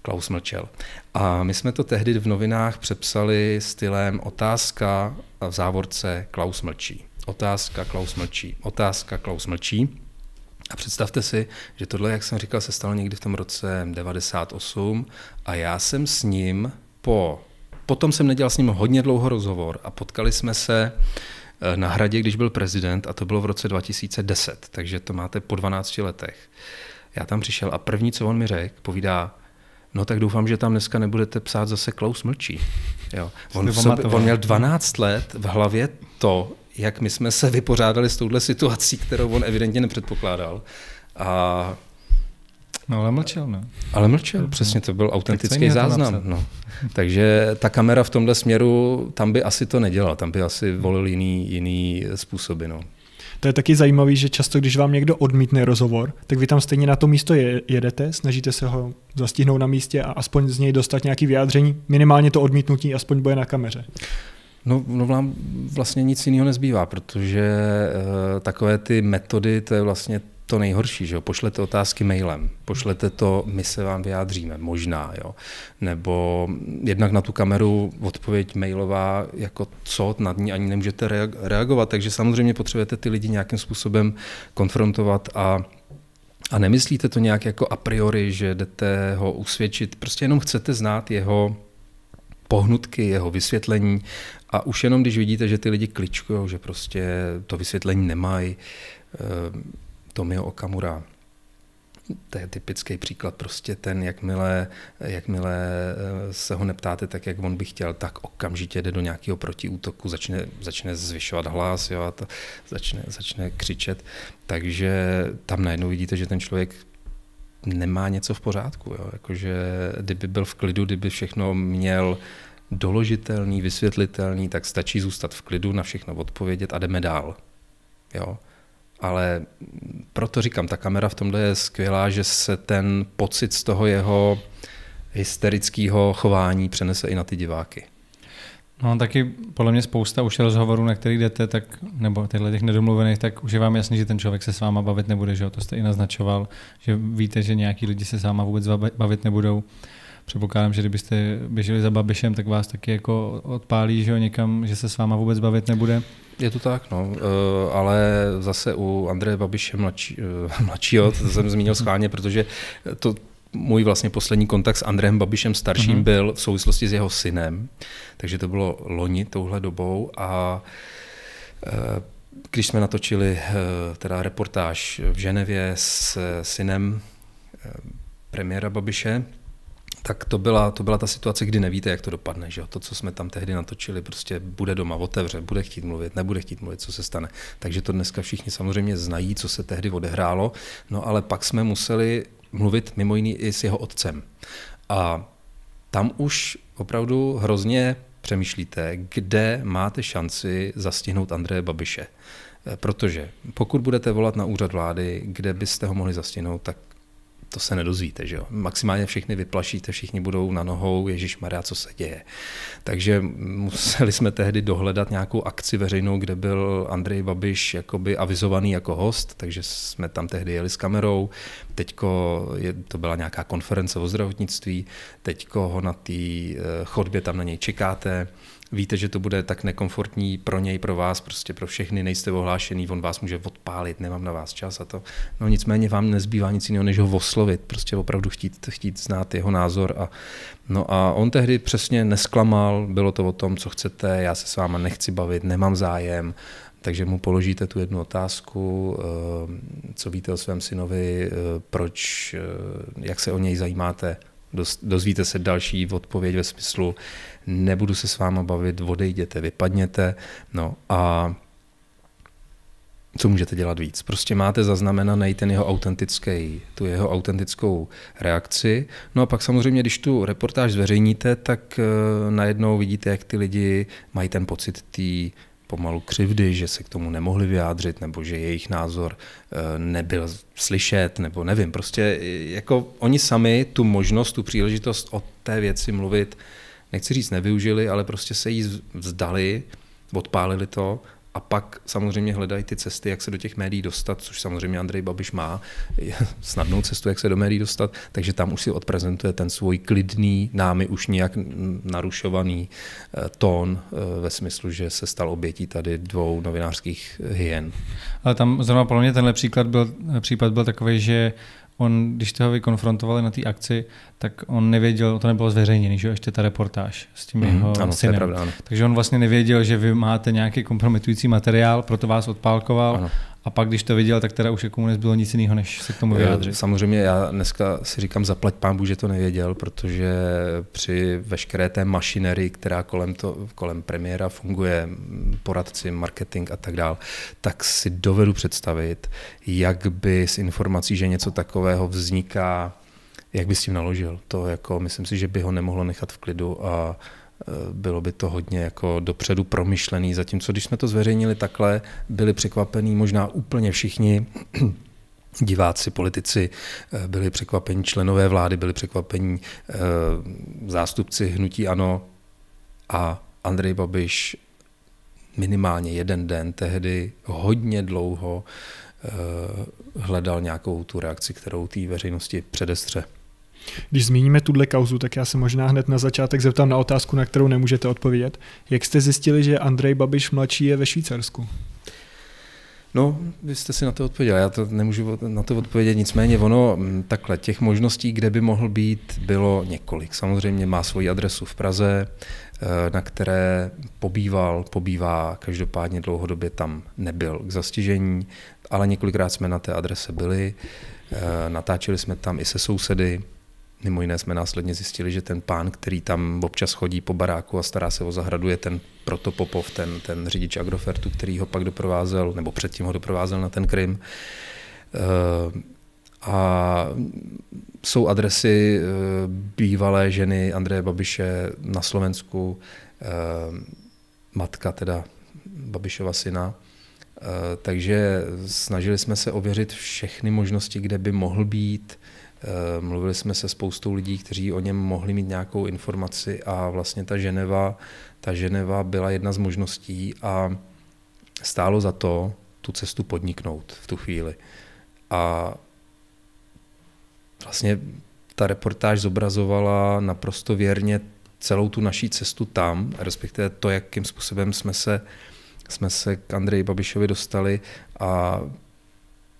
Klaus mlčel. A my jsme to tehdy v novinách přepsali stylem otázka v závorce Klaus mlčí. Otázka Klaus mlčí. Otázka Klaus mlčí. A představte si, že tohle, jak jsem říkal, se stalo někdy v tom roce 98 a já jsem s ním po... Potom jsem nedělal s ním hodně dlouho rozhovor a potkali jsme se eh, na hradě, když byl prezident a to bylo v roce 2010, takže to máte po 12 letech. Já tam přišel a první, co on mi řekl, povídá, no tak doufám, že tam dneska nebudete psát zase Klaus mlčí. Jo. On, sobě, on měl 12 let v hlavě to, jak my jsme se vypořádali s touhle situací, kterou on evidentně nepředpokládal. A No ale mlčel, ne? Ale mlčel, přesně, to byl autentický tak záznam. No. Takže ta kamera v tomhle směru, tam by asi to nedělala, tam by asi volil jiný, jiný způsoby. No. To je taky zajímavé, že často, když vám někdo odmítne rozhovor, tak vy tam stejně na to místo jedete, snažíte se ho zastihnout na místě a aspoň z něj dostat nějaké vyjádření. Minimálně to odmítnutí aspoň boje na kameře. No, no vám vlastně nic jiného nezbývá, protože e, takové ty metody, to je vlastně to nejhorší, že jo? pošlete otázky mailem, pošlete to, my se vám vyjádříme, možná, jo? nebo jednak na tu kameru odpověď mailová, jako co, na ní ani nemůžete reagovat, takže samozřejmě potřebujete ty lidi nějakým způsobem konfrontovat a a nemyslíte to nějak jako a priori, že jdete ho usvědčit, prostě jenom chcete znát jeho pohnutky, jeho vysvětlení a už jenom když vidíte, že ty lidi kličkují, že prostě to vysvětlení nemají, eh, Tomio Okamura, to je typický příklad, prostě ten, jakmile, jakmile eh, se ho neptáte tak, jak on by chtěl, tak okamžitě jde do nějakého protiútoku, začne, začne zvyšovat hlas jo, a to, začne, začne křičet. Takže tam najednou vidíte, že ten člověk nemá něco v pořádku. Jo? Jakože kdyby byl v klidu, kdyby všechno měl doložitelný, vysvětlitelný, tak stačí zůstat v klidu, na všechno odpovědět a jdeme dál. Jo? Ale proto říkám, ta kamera v tomhle je skvělá, že se ten pocit z toho jeho hysterického chování přenese i na ty diváky. No taky podle mě spousta už rozhovorů, na který jdete, tak, nebo těchto těch nedomluvených, tak už je vám jasný, že ten člověk se s váma bavit nebude, že jo? to jste i naznačoval, že víte, že nějaký lidi se s váma vůbec bavit nebudou. Předpokládám, že kdybyste běželi za babišem, tak vás taky jako odpálí, že jo, někam, že se s váma vůbec bavit nebude. Je to tak, no, eh, ale zase u Andreje Babiše mladší, eh, mladšího, to jsem zmínil schválně, protože to, můj vlastně poslední kontakt s Andrem Babišem starším mm-hmm. byl v souvislosti s jeho synem, takže to bylo loni touhle dobou a eh, když jsme natočili eh, teda reportáž v Ženevě s synem eh, premiéra Babiše, tak to byla, to byla ta situace, kdy nevíte, jak to dopadne. Že jo? To, co jsme tam tehdy natočili, prostě bude doma, otevře, bude chtít mluvit, nebude chtít mluvit, co se stane. Takže to dneska všichni samozřejmě znají, co se tehdy odehrálo. No ale pak jsme museli mluvit mimo jiný i s jeho otcem. A tam už opravdu hrozně přemýšlíte, kde máte šanci zastihnout Andreje Babiše. Protože pokud budete volat na úřad vlády, kde byste ho mohli zastihnout, tak to se nedozvíte, že jo. Maximálně všechny vyplašíte, všichni budou na nohou, Ježíš Maria, co se děje. Takže museli jsme tehdy dohledat nějakou akci veřejnou, kde byl Andrej Babiš jakoby avizovaný jako host, takže jsme tam tehdy jeli s kamerou. Teďko je, to byla nějaká konference o zdravotnictví, teďko ho na té eh, chodbě tam na něj čekáte víte, že to bude tak nekomfortní pro něj, pro vás, prostě pro všechny, nejste ohlášený, on vás může odpálit, nemám na vás čas a to. No nicméně vám nezbývá nic jiného, než ho oslovit, prostě opravdu chtít, chtít znát jeho názor. A, no a on tehdy přesně nesklamal, bylo to o tom, co chcete, já se s váma nechci bavit, nemám zájem, takže mu položíte tu jednu otázku, eh, co víte o svém synovi, eh, proč, eh, jak se o něj zajímáte, dozvíte se další odpověď ve smyslu, nebudu se s váma bavit, odejděte, vypadněte. No a co můžete dělat víc. Prostě máte zaznamenaný ten jeho autentický, tu jeho autentickou reakci. No a pak samozřejmě, když tu reportáž zveřejníte, tak eh, najednou vidíte, jak ty lidi mají ten pocit té pomalu křivdy, že se k tomu nemohli vyjádřit, nebo že jejich názor eh, nebyl slyšet, nebo nevím. Prostě eh, jako oni sami tu možnost, tu příležitost o té věci mluvit nechci říct nevyužili, ale prostě se jí vzdali, odpálili to a pak samozřejmě hledají ty cesty, jak se do těch médií dostat, což samozřejmě Andrej Babiš má snadnou cestu, jak se do médií dostat, takže tam už si odprezentuje ten svůj klidný, námi už nějak narušovaný eh, tón eh, ve smyslu, že se stal obětí tady dvou novinářských hyen. Ale tam zrovna pro mě tenhle příklad byl, případ byl takový, že on, když jste ho vykonfrontovali na té akci, tak on nevěděl, to nebylo zveřejněné, že ještě ta reportáž s tím mm, jeho ano, synem. Je pravda, ano. Takže on vlastně nevěděl, že vy máte nějaký kompromitující materiál, proto vás odpálkoval. Ano. A pak, když to viděl, tak teda už jako mu nezbylo nic jiného, než se k tomu vyjádřit. Samozřejmě já dneska si říkám, zaplať pán Bůh, že to nevěděl, protože při veškeré té mašinerii, která kolem, to, kolem premiéra funguje, poradci, marketing a tak dál, tak si dovedu představit, jak by s informací, že něco takového vzniká, jak by s tím naložil. To jako, myslím si, že by ho nemohlo nechat v klidu a bylo by to hodně jako dopředu promyšlený. Zatímco když jsme to zveřejnili takhle, byli překvapení možná úplně všichni, diváci, politici eh, byli překvapení, členové vlády byli překvapení, eh, zástupci hnutí ANO a Andrej Babiš minimálně jeden den tehdy hodně dlouho eh, hledal nějakou tu reakci, kterou té veřejnosti předestře. Když zmíníme tuhle kauzu, tak já se možná hned na začátek zeptám na otázku, na kterou nemůžete odpovědět. Jak jste zjistili, že Andrej Babiš mladší je ve Švýcarsku? No, vy jste si na to odpověděl, já to nemůžu na to odpovědět, nicméně ono takhle, těch možností, kde by mohl být, bylo několik. Samozřejmě má svoji adresu v Praze, e, na které pobýval, pobývá, každopádně dlouhodobě tam nebyl k zastižení, ale několikrát jsme na té adrese byli, e, natáčeli jsme tam i se sousedy, Mimo jiné jsme následně zjistili, že ten pán, který tam občas chodí po baráku a stará se o zahradu, je ten proto Popov, ten, ten řidič Agrofertu, který ho pak doprovázel, nebo předtím ho doprovázel na ten Krym. Eh, a jsou adresy eh, bývalé ženy Andreje Babiše na Slovensku, eh, matka teda Babišova syna. Takže snažili jsme se ověřit všechny možnosti, kde by mohl být, Eh, mluvili jsme se spoustou lidí, kteří o něm mohli mít nějakou informaci a vlastně ta Ženeva, ta Ženeva byla jedna z možností a stálo za to tu cestu podniknout v tu chvíli. A vlastně ta reportáž zobrazovala naprosto věrně celou tu naší cestu tam, respektive to, jakým způsobem jsme se, jsme se k Andreji Babišovi dostali a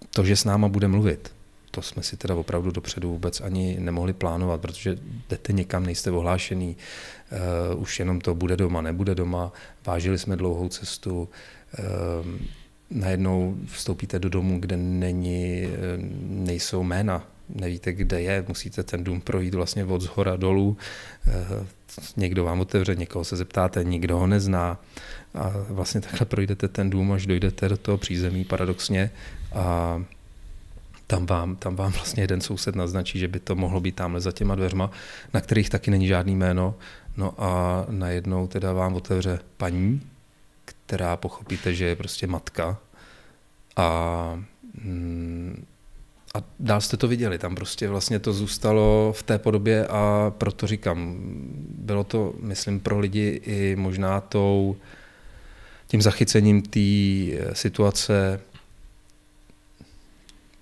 to, že s náma bude mluvit to jsme si teda opravdu dopředu vůbec ani nemohli plánovat, protože jdete někam, nejste ohlášený, uh, už jenom to bude doma, nebude doma, vážili jsme dlouhou cestu, uh, najednou vstoupíte do domu, kde není, eh, nejsou jména, nevíte, kde je, musíte ten dům projít vlastně od zhora dolů, někdo vám otevře, někoho se zeptáte, nikdo ho nezná a vlastně takhle projdete ten dům, až dojdete do toho přízemí paradoxně a tam vám, tam vám vlastně jeden soused naznačí, že by to mohlo být tamhle za těma dveřma, na kterých taky není žádný jméno. No a najednou teda vám otevře paní, která pochopíte, že je prostě matka. A, mm, a dál jste to viděli, tam prostě vlastně to zůstalo v té podobě a proto říkám, bylo to, myslím, pro lidi i možná tou, tím zachycením té eh, situace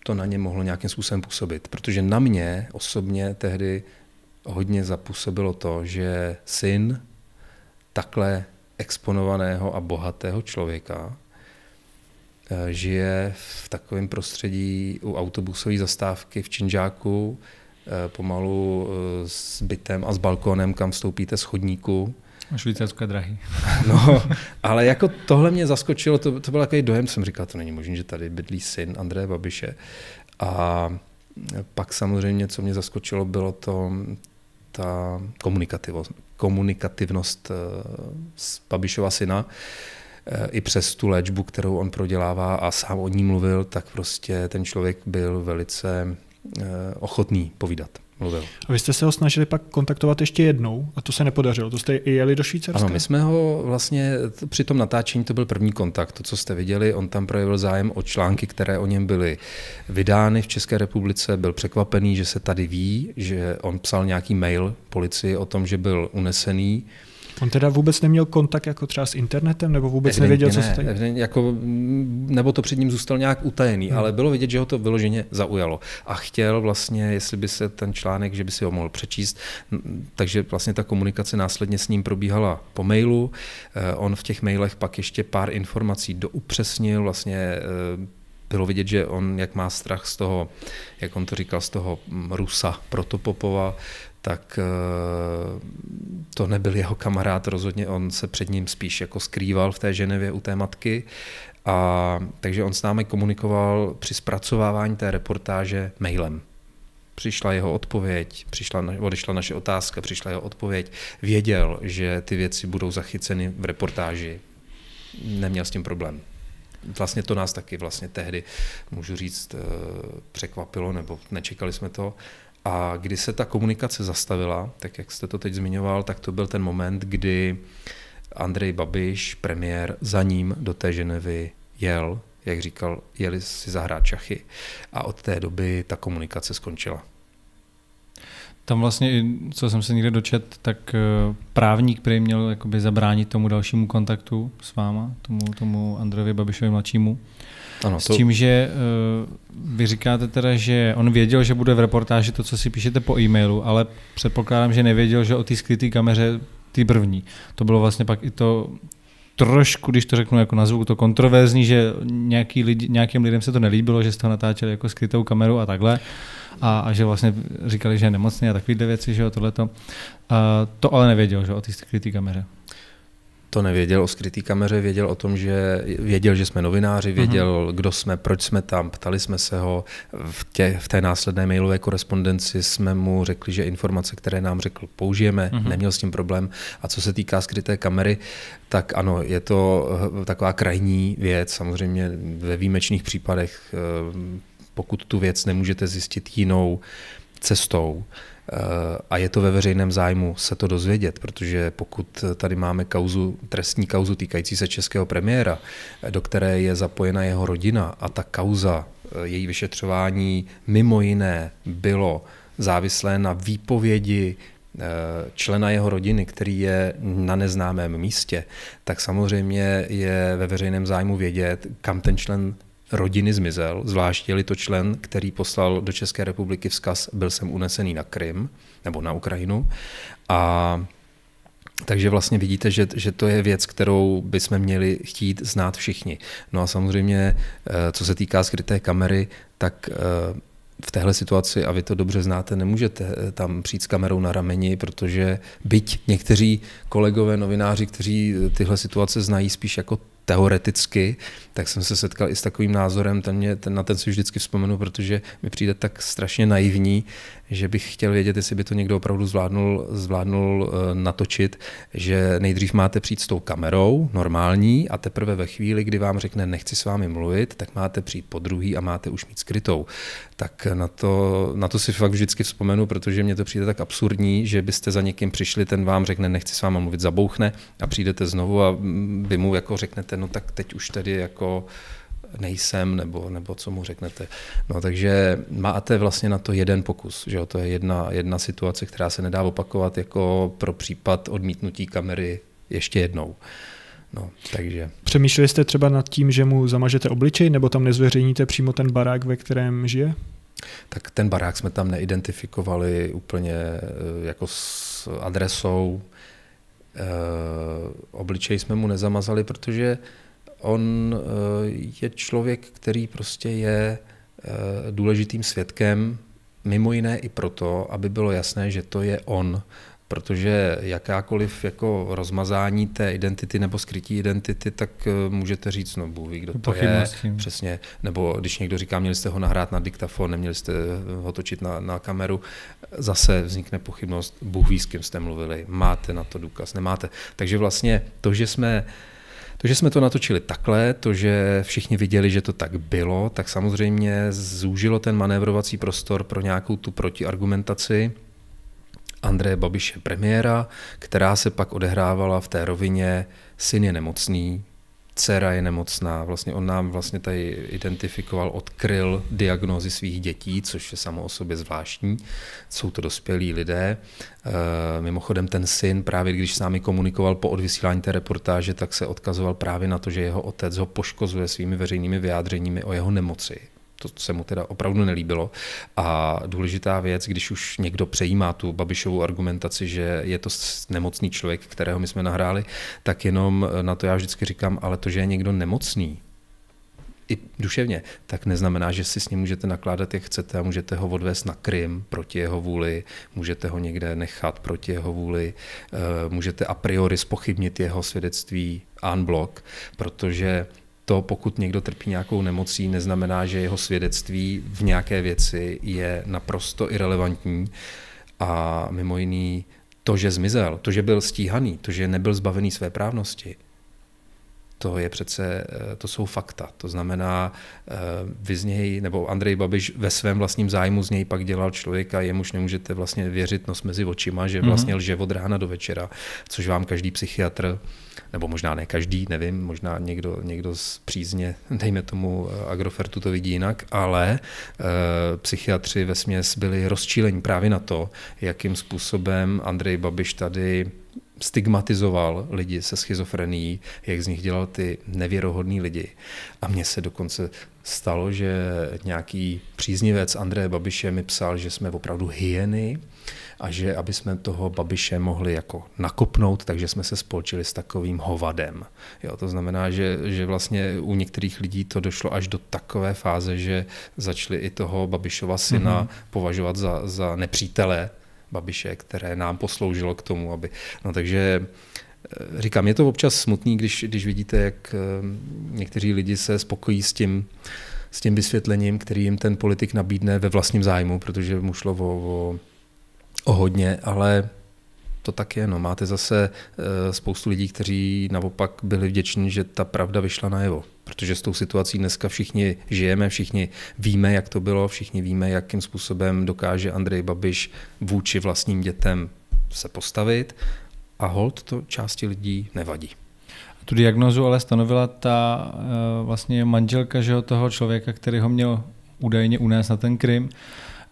to na ně mohlo nějakým způsobem působit. Protože na mě osobně tehdy hodně zapůsobilo to, že syn takhle exponovaného a bohatého člověka eh, žije v takovém prostředí u autobusové zastávky v Činžáku, eh, pomalu eh, s bytem a s balkónem, kam vstoupíte z chodníku – Švýcarsko je drahý. no, ale jako tohle mě zaskočilo, to, to byl takový dojem, jsem říkal, to není možné, že tady bydlí syn Andreje Babiše. A pak samozřejmě, co mě zaskočilo, bylo to ta komunikativnost, komunikativnost eh, z Babišova syna. Eh, I přes tu léčbu, kterou on prodělává a sám o ní mluvil, tak prostě ten člověk byl velice eh, ochotný povídat mluvil. A vy jste se ho snažili pak kontaktovat ještě jednou a to se nepodařilo. To jste i jeli do Švýcarska? Ano, my jsme ho vlastně při tom natáčení, to byl první kontakt, to, co jste viděli, on tam projevil zájem o články, které o něm byly vydány v České republice, byl překvapený, že se tady ví, že on psal nějaký mail policii o tom, že byl unesený, On teda vůbec neměl kontakt jako třeba s internetem, nebo vůbec evidentně nevěděl, ne, co se tady... Evidentně, jako, mm, nebo to před ním zůstal nějak utajený, hmm. ale bylo vidět, že ho to vyloženě zaujalo. A chtěl vlastně, jestli by se ten článek, že by si ho mohl přečíst, takže vlastně ta komunikace následně s ním probíhala po mailu. Eh, on v těch mailech pak ještě pár informací doupřesnil, vlastně eh, bylo vidět, že on jak má strach z toho, jak on to říkal, z toho mm, Rusa Protopopova, tak eh, to nebyl jeho kamarád, rozhodně on se před ním spíš jako skrýval v té Ženevě u té matky. A, takže on s námi komunikoval při zpracovávání té reportáže mailem přišla jeho odpověď, přišla, odešla naše otázka, přišla jeho odpověď, věděl, že ty věci budou zachyceny v reportáži, neměl s tím problém. Vlastně to nás taky vlastně tehdy, můžu říct, eh, překvapilo, nebo nečekali jsme to, a kdy se ta komunikace zastavila, tak jak jste to teď zmiňoval, tak to byl ten moment, kdy Andrej Babiš, premiér, za ním do té Ženevy jel, jak říkal, jeli si zahrát čachy. A od té doby ta komunikace skončila. Tam vlastně, co jsem se někde dočet, tak eh, právník, který měl jakoby zabránit tomu dalšímu kontaktu s váma, tomu, tomu Androvi Babišovi mladšímu. Ano, s to... S tím, že eh, vy říkáte teda, že on věděl, že bude v reportáži to, co si píšete po e-mailu, ale předpokládám, že nevěděl, že o té skryté kameře, ty první. To bylo vlastně pak i to, trošku, když to řeknu jako na zvuk, to kontroverzní, že nějaký lidi, nějakým lidem se to nelíbilo, že jste ho natáčeli jako skrytou kameru a takhle. A, a že vlastně říkali, že je nemocný a takovýhle věci, že jo, tohleto. A to ale nevěděl, že o té skryté kameře. To nevěděl o skryté kameře, věděl o tom, že věděl, že jsme novináři, věděl, uh-huh. kdo jsme, proč jsme tam, ptali jsme se ho. V, tě, v té následné mailové korespondenci jsme mu řekli, že informace, které nám řekl, použijeme, uh-huh. neměl s tím problém. A co se týká skryté kamery, tak ano, je to eh, taková krajní věc. Samozřejmě ve výjimečných případech, eh, pokud tu věc nemůžete zjistit jinou cestou, Eh, a je to ve veřejném zájmu se to dozvědět, protože pokud tady máme kauzu, trestní kauzu týkající se českého premiéra, eh, do které je zapojena jeho rodina a ta kauza, eh, její vyšetřování mimo jiné bylo závislé na výpovědi člena jeho rodiny, který je na neznámém místě, tak samozřejmě je ve veřejném zájmu vědět, kam ten člen rodiny zmizel, zvlášť je to člen, který poslal do České republiky vzkaz, byl jsem unesený na Krym nebo na Ukrajinu. A takže vlastně vidíte, že, že to je věc, kterou bychom měli chtít znát všichni. No a samozřejmě, eh, co se týká skryté kamery, tak eh, v téhle situaci, a vy to dobře znáte, nemůžete eh, tam přijít s kamerou na rameni, protože byť někteří kolegové, novináři, kteří tyhle situace znají spíš jako teoreticky, tak jsem se setkal i s takovým názorem, ten mě, ten, na ten si vždycky vzpomenu, protože mi přijde tak strašně naivní, že bych chtěl vědět, jestli by to někdo opravdu zvládnul, zvládnul eh, natočit, že nejdřív máte přijít s tou kamerou normální a teprve ve chvíli, kdy vám řekne nechci s vámi mluvit, tak máte přijít po druhý a máte už mít skrytou. Tak na to, na to si fakt vždycky vzpomenu, protože mě to přijde tak absurdní, že byste za někým přišli, ten vám řekne nechci s vámi mluvit, zabouchne a přijdete znovu a vy mu jako řeknete no tak teď už tady jako nejsem, nebo, nebo co mu řeknete. No takže máte vlastně na to jeden pokus, že jo? to je jedna, jedna situace, která se nedá opakovat jako pro případ odmítnutí kamery ještě jednou. No, takže. Přemýšleli jste třeba nad tím, že mu zamažete obličej, nebo tam nezveřejníte přímo ten barák, ve kterém žije? Tak ten barák jsme tam neidentifikovali úplně eh, jako s adresou, Eh, obličej jsme mu nezamazali, protože on eh, je člověk, který prostě je eh, důležitým svědkem, mimo jiné i proto, aby bylo jasné, že to je on protože jakákoliv jako rozmazání té identity nebo skrytí identity, tak eh, můžete říct, no bůh kdo to je, přesně, nebo když někdo říká, měli jste ho nahrát na diktafon, neměli jste eh, ho točit na, na kameru, zase vznikne pochybnost, bůh ví, s kým jste mluvili, máte na to důkaz, nemáte. Takže vlastně to, že jsme to, že jsme to natočili takhle, to, že všichni viděli, že to tak bylo, tak samozřejmě zúžilo ten manévrovací prostor pro nějakou tu protiargumentaci Andreje Babiše premiéra, která se pak odehrávala v té rovině syn je nemocný, dcera je nemocná. Vlastně on nám vlastně tady identifikoval, odkryl diagnózy svých dětí, což je samo o sobě zvláštní. Jsou to dospělí lidé. E, mimochodem ten syn, právě když s námi komunikoval po odvysílání té reportáže, tak se odkazoval právě na to, že jeho otec ho poškozuje svými veřejnými vyjádřeními o jeho nemoci. To se mu teda opravdu nelíbilo. A důležitá věc, když už někdo přejímá tu babišovou argumentaci, že je to nemocný člověk, kterého my jsme nahráli, tak jenom eh, na to já vždycky říkám, ale to, že je někdo nemocný, i duševně, tak neznamená, že si s ním můžete nakládat, jak chcete a můžete ho odvést na Krym proti jeho vůli, můžete ho někde nechat proti jeho vůli, eh, můžete a priori spochybnit jeho svědectví unblock, protože to, pokud někdo trpí nějakou nemocí, neznamená, že jeho svědectví v nějaké věci je naprosto irrelevantní. A mimo jiný to, že zmizel, to, že byl stíhaný, to, že nebyl zbavený své právnosti, to je přece, eh, to jsou fakta. To znamená, eh, vy z něj, nebo Andrej Babiš ve svém vlastním zájmu z něj pak dělal člověka, jemuž nemůžete vlastně věřit nos mezi očima, že mhm. vlastně lže od rána do večera, což vám každý psychiatr nebo možná ne každý, nevím, možná někdo, někdo z přízně, dejme tomu eh, Agrofertu, to vidí jinak, ale e, psychiatři ve směs byli rozčíleni právě na to, jakým způsobem Andrej Babiš tady stigmatizoval lidi se schizofrenií, jak z nich dělal ty nevěrohodný lidi. A mně se dokonce stalo, že nějaký příznivec Andreje Babiše mi psal, že jsme opravdu hyeny, a že aby jsme toho Babiše mohli jako nakopnout, takže jsme se spolčili s takovým hovadem. Jo, to znamená, že, že vlastně u některých lidí to došlo až do takové fáze, že začali i toho Babišova syna mm-hmm. považovat za, za nepřítele Babiše, které nám posloužilo k tomu, aby... No takže eh, říkám, je to občas smutný, když, když vidíte, jak eh, někteří lidi se spokojí s tím, s tím vysvětlením, který jim ten politik nabídne ve vlastním zájmu, protože mu šlo o, o O hodně, ale to tak je. No. Máte zase eh, spoustu lidí, kteří naopak byli vděční, že ta pravda vyšla najevo. Protože s tou situací dneska všichni žijeme, všichni víme, jak to bylo, všichni víme, jakým způsobem dokáže Andrej Babiš vůči vlastním dětem se postavit a hold to části lidí nevadí. Tu diagnozu ale stanovila ta eh, vlastně manželka že toho člověka, který ho měl údajně unést na ten Krym.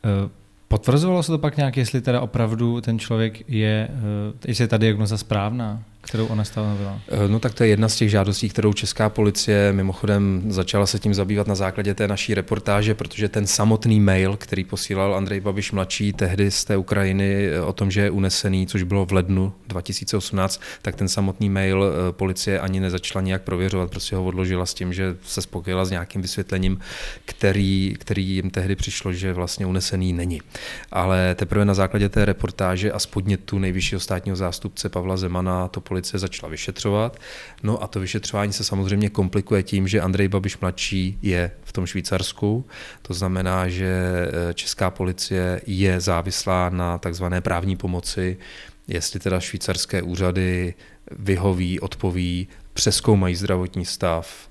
Eh, Potvrzovalo se to pak nějak, jestli teda opravdu ten člověk je, eh, jestli je ta diagnoza správná? Kterou ona stanovila? Eh, no tak to je jedna z těch žádostí, kterou česká policie mimochodem začala se tím zabývat na základě té naší reportáže, protože ten samotný mail, který posílal Andrej Babiš mladší tehdy z té Ukrajiny eh, o tom, že je unesený, což bylo v lednu 2018, tak ten samotný mail eh, policie ani nezačala nijak prověřovat, prostě ho odložila s tím, že se spokojila s nějakým vysvětlením, který, který jim tehdy přišlo, že vlastně unesený není. Ale teprve na základě té reportáže a spodně tu nejvyššího státního zástupce Pavla Zemana to policie policie začala vyšetřovat. No a to vyšetřování se samozřejmě komplikuje tím, že Andrej Babiš mladší je v tom Švýcarsku. To znamená, že eh, česká policie je závislá na takzvané právní pomoci, jestli teda švýcarské úřady vyhoví, odpoví, přeskoumají zdravotní stav,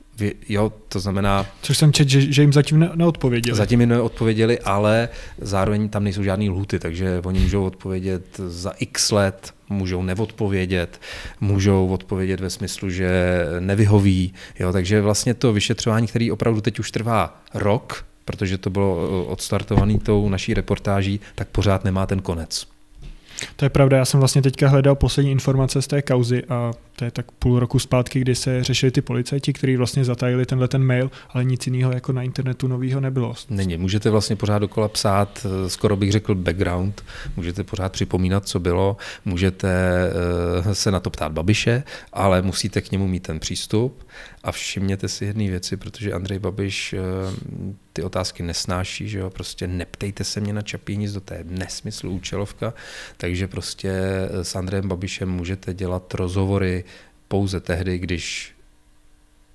Jo, to znamená... Což jsem četl, že, že jim zatím ne, neodpověděli. Zatím jim neodpověděli, ale zároveň tam nejsou žádné lhuty, takže oni můžou odpovědět za x let, můžou neodpovědět, můžou odpovědět ve smyslu, že nevyhoví. Jo, takže vlastně to vyšetřování, které opravdu teď už trvá rok, protože to bylo eh, odstartované tou naší reportáží, tak pořád nemá ten konec. To je pravda, já jsem vlastně teďka hledal poslední informace z té kauzy a to je tak půl roku zpátky, kdy se řešili ty policajti, kteří vlastně zatajili tenhle ten mail, ale nic jiného jako na internetu nového nebylo. Není, můžete vlastně pořád dokola psát, eh, skoro bych řekl background, můžete pořád připomínat, co bylo, můžete eh, se na to ptát Babiše, ale musíte k němu mít ten přístup a všimněte si jedné věci, protože Andrej Babiš eh, ty otázky nesnáší, že jo, prostě neptejte se mě na čapí nic, do té nesmyslu účelovka, takže prostě s Andrejem Babišem můžete dělat rozhovory pouze tehdy, když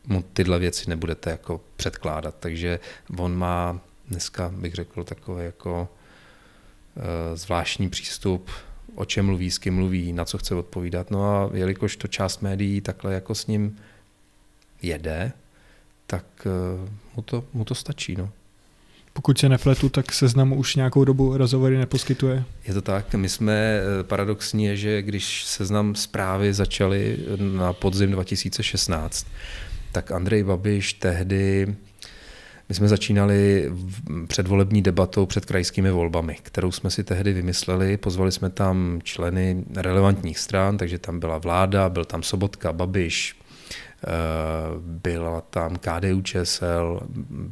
mu tyhle věci nebudete jako předkládat. Takže on má dneska, bych řekl, takový jako eh, zvláštní přístup, o čem mluví, s kým mluví, na co chce odpovídat. No a jelikož to část médií takhle jako s ním jede, tak eh, mu to, mu to stačí. No. Pokud se nepletu, tak seznam už nějakou dobu rozhovory neposkytuje. Je to tak. My jsme eh, paradoxně, že když seznam zprávy začaly eh, na podzim 2016, tak Andrej Babiš tehdy my jsme začínali předvolební debatou před krajskými volbami, kterou jsme si tehdy vymysleli. Pozvali jsme tam členy relevantních stran, takže tam byla vláda, byl tam Sobotka, Babiš, Eh, byla tam KDU ČSL,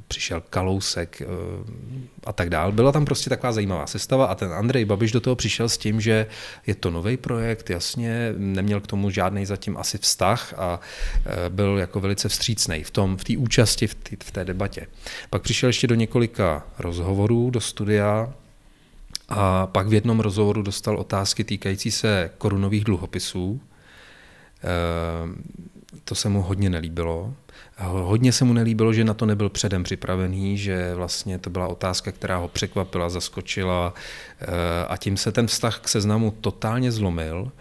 přišel Kalousek eh, a tak dál. Byla tam prostě taková zajímavá sestava a ten Andrej Babiš do toho přišel s tím, že je to nový projekt, jasně, neměl k tomu žádný zatím asi vztah a eh, byl jako velice vstřícný v tom, v té účasti, v, tý, v té debatě. Pak přišel ještě do několika rozhovorů do studia, a pak v jednom rozhovoru dostal otázky týkající se korunových dluhopisů. To se mu hodně nelíbilo. Hodně se mu nelíbilo, že na to nebyl předem připravený, že vlastně to byla otázka, která ho překvapila, zaskočila eh, a tím se ten vztah k seznamu totálně zlomil.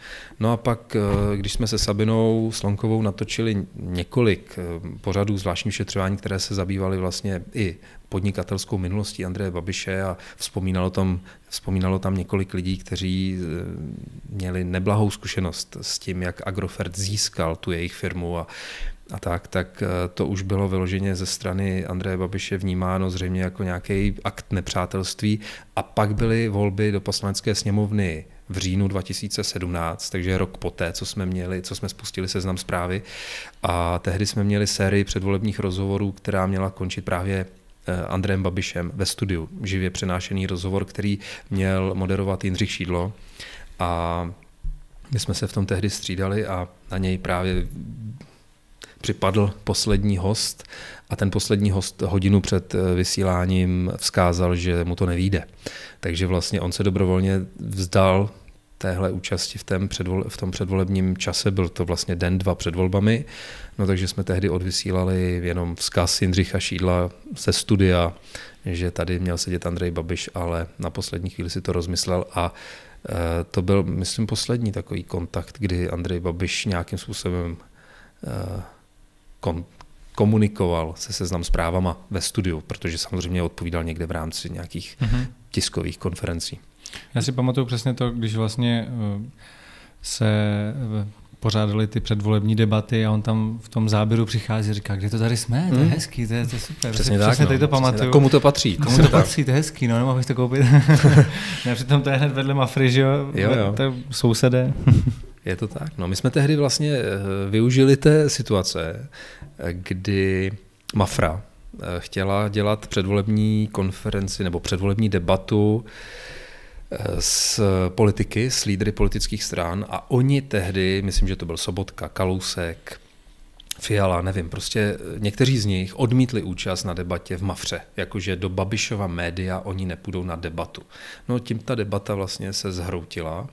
No a pak, eh, když jsme se Sabinou Slonkovou natočili několik eh, pořadů zvláštní šetřování, které se zabývaly vlastně i podnikatelskou minulostí Andreje Babiše a vzpomínalo tam, vzpomínalo tam několik lidí, kteří eh, měli neblahou zkušenost s tím, jak Agrofert získal tu jejich firmu a, a tak, tak eh, to už bylo vyloženě ze strany Andreje Babiše vnímáno zřejmě jako nějaký akt nepřátelství. A pak byly volby do poslanecké sněmovny v říjnu 2017, takže rok poté, co jsme měli, co jsme spustili seznam zprávy. A tehdy jsme měli sérii předvolebních rozhovorů, která měla končit právě Eh, Andrejem Babišem ve studiu. Živě přenášený rozhovor, který měl moderovat Jindřich Šídlo. A my jsme se v tom tehdy střídali a na něj právě připadl poslední host a ten poslední host hodinu před eh, vysíláním vzkázal, že mu to nevíde. Takže vlastně on se dobrovolně vzdal téhle účasti v, tém předvol, v tom předvolebním čase, byl to vlastně den, dva před volbami, no takže jsme tehdy odvysílali jenom vzkaz Jindřicha Šídla ze studia, že tady měl sedět Andrej Babiš, ale na poslední chvíli si to rozmyslel a eh, to byl, myslím, poslední takový kontakt, kdy Andrej Babiš nějakým způsobem eh, kon, komunikoval se seznam zprávama ve studiu, protože samozřejmě odpovídal někde v rámci nějakých mm-hmm. tiskových konferencí. Já si pamatuju přesně to, když vlastně eh, se eh, pořádali ty předvolební debaty a on tam v tom záběru přichází a říká, kde to tady jsme, to je hmm. hezký, to je, to je super. Přesně, přesně tak, no. přesně no, tady to pamatuju. Tak. Komu to patří? Komu to patří, to je hezký, no, nemohl to koupit. ne, přitom to je hned vedle Mafry, že jo? jo, jo. To je sousedé. je to tak. No, my jsme tehdy vlastně eh, využili té situace, kdy Mafra chtěla dělat předvolební konferenci nebo předvolební debatu s politiky, s lídry politických stran a oni tehdy, myslím, že to byl Sobotka, Kalousek, Fiala, nevím, prostě někteří z nich odmítli účast na debatě v Mafře, jakože do Babišova média oni nepůjdou na debatu. No tím ta debata vlastně se zhroutila.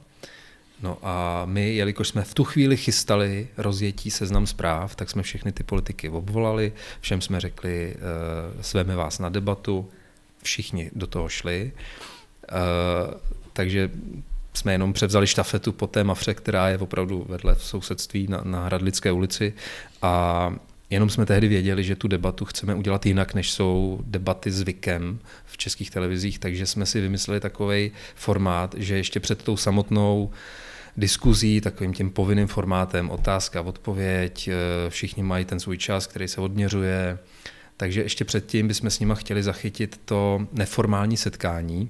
No a my, jelikož jsme v tu chvíli chystali rozjetí seznam zpráv, tak jsme všechny ty politiky obvolali, všem jsme řekli, sveme eh, vás na debatu, všichni do toho šli. Eh, takže jsme jenom převzali štafetu po té mafře, která je opravdu vedle v sousedství na, na Hradlické ulici a Jenom jsme tehdy věděli, že tu debatu chceme udělat jinak, než jsou debaty zvykem v českých televizích, takže jsme si vymysleli takový formát, že ještě před tou samotnou diskuzí, takovým tím povinným formátem otázka, odpověď, eh, všichni mají ten svůj čas, který se odměřuje, takže ještě předtím bychom s nima chtěli zachytit to neformální setkání,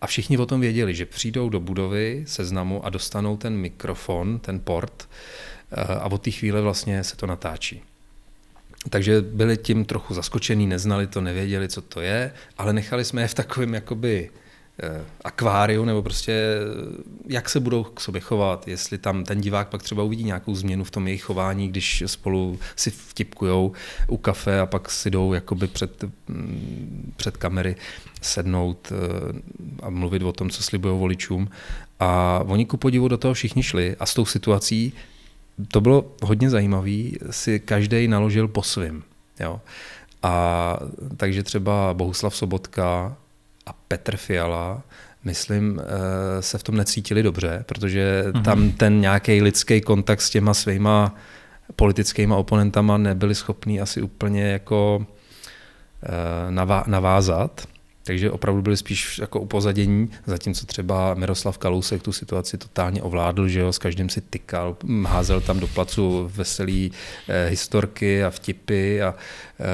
a všichni o tom věděli, že přijdou do budovy seznamu a dostanou ten mikrofon, ten port eh, a od té chvíle vlastně se to natáčí. Takže byli tím trochu zaskočený, neznali to, nevěděli, co to je, ale nechali jsme je v takovém jakoby Eh, akváriu, nebo prostě eh, jak se budou k sobě chovat, jestli tam ten divák pak třeba uvidí nějakou změnu v tom jejich chování, když spolu si vtipkujou u kafe a pak si jdou jakoby před, mm, před kamery sednout eh, a mluvit o tom, co slibují voličům. A oni ku podivu do toho všichni šli a s tou situací to bylo hodně zajímavé, si každý naložil po svým. Jo? A takže třeba Bohuslav Sobotka, Petr Fiala, myslím, eh, se v tom necítili dobře, protože mm-hmm. tam ten nějaký lidský kontakt s těma svýma politickýma oponentama nebyli schopní asi úplně jako eh, navázat. Takže opravdu byli spíš jako upozadění, zatímco třeba Miroslav Kalousek tu situaci totálně ovládl, že jo, s každým si tykal, házel tam do placu veselý eh, historky a vtipy a, eh,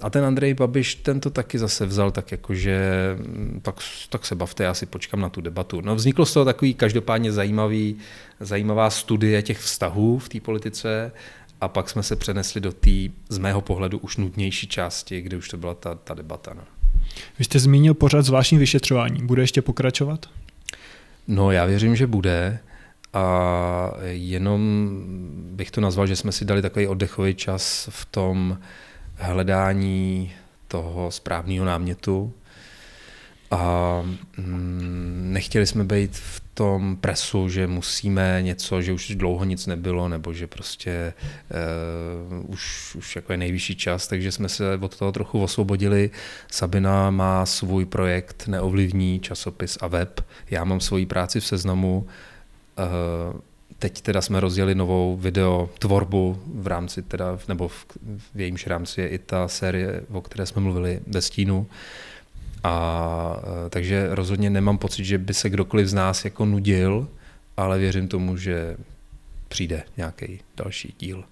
a ten Andrej Babiš, ten to taky zase vzal tak jako, že mm, tak, tak se bavte, já si počkám na tu debatu. No vzniklo z toho takový každopádně zajímavý, zajímavá studie těch vztahů v té politice a pak jsme se přenesli do té z mého pohledu už nudnější části, kde už to byla ta, ta debata. No. Vy jste zmínil pořád zvláštní vyšetřování. Bude ještě pokračovat? No, já věřím, že bude. A jenom bych to nazval, že jsme si dali takový oddechový čas v tom hledání toho správného námětu. A mm, nechtěli jsme být v tom presu, že musíme něco, že už dlouho nic nebylo, nebo že prostě uh, už, už jako je nejvyšší čas, takže jsme se od toho trochu osvobodili. Sabina má svůj projekt Neovlivní, časopis a web. Já mám svoji práci v seznamu. Uh, teď teda jsme rozjeli novou video tvorbu v rámci teda, nebo v, v jejímž rámci je i ta série, o které jsme mluvili, ve stínu. Uh, a eh, takže rozhodně nemám pocit, že by se kdokoliv z nás jako nudil, ale věřím tomu, že přijde nějaký další díl.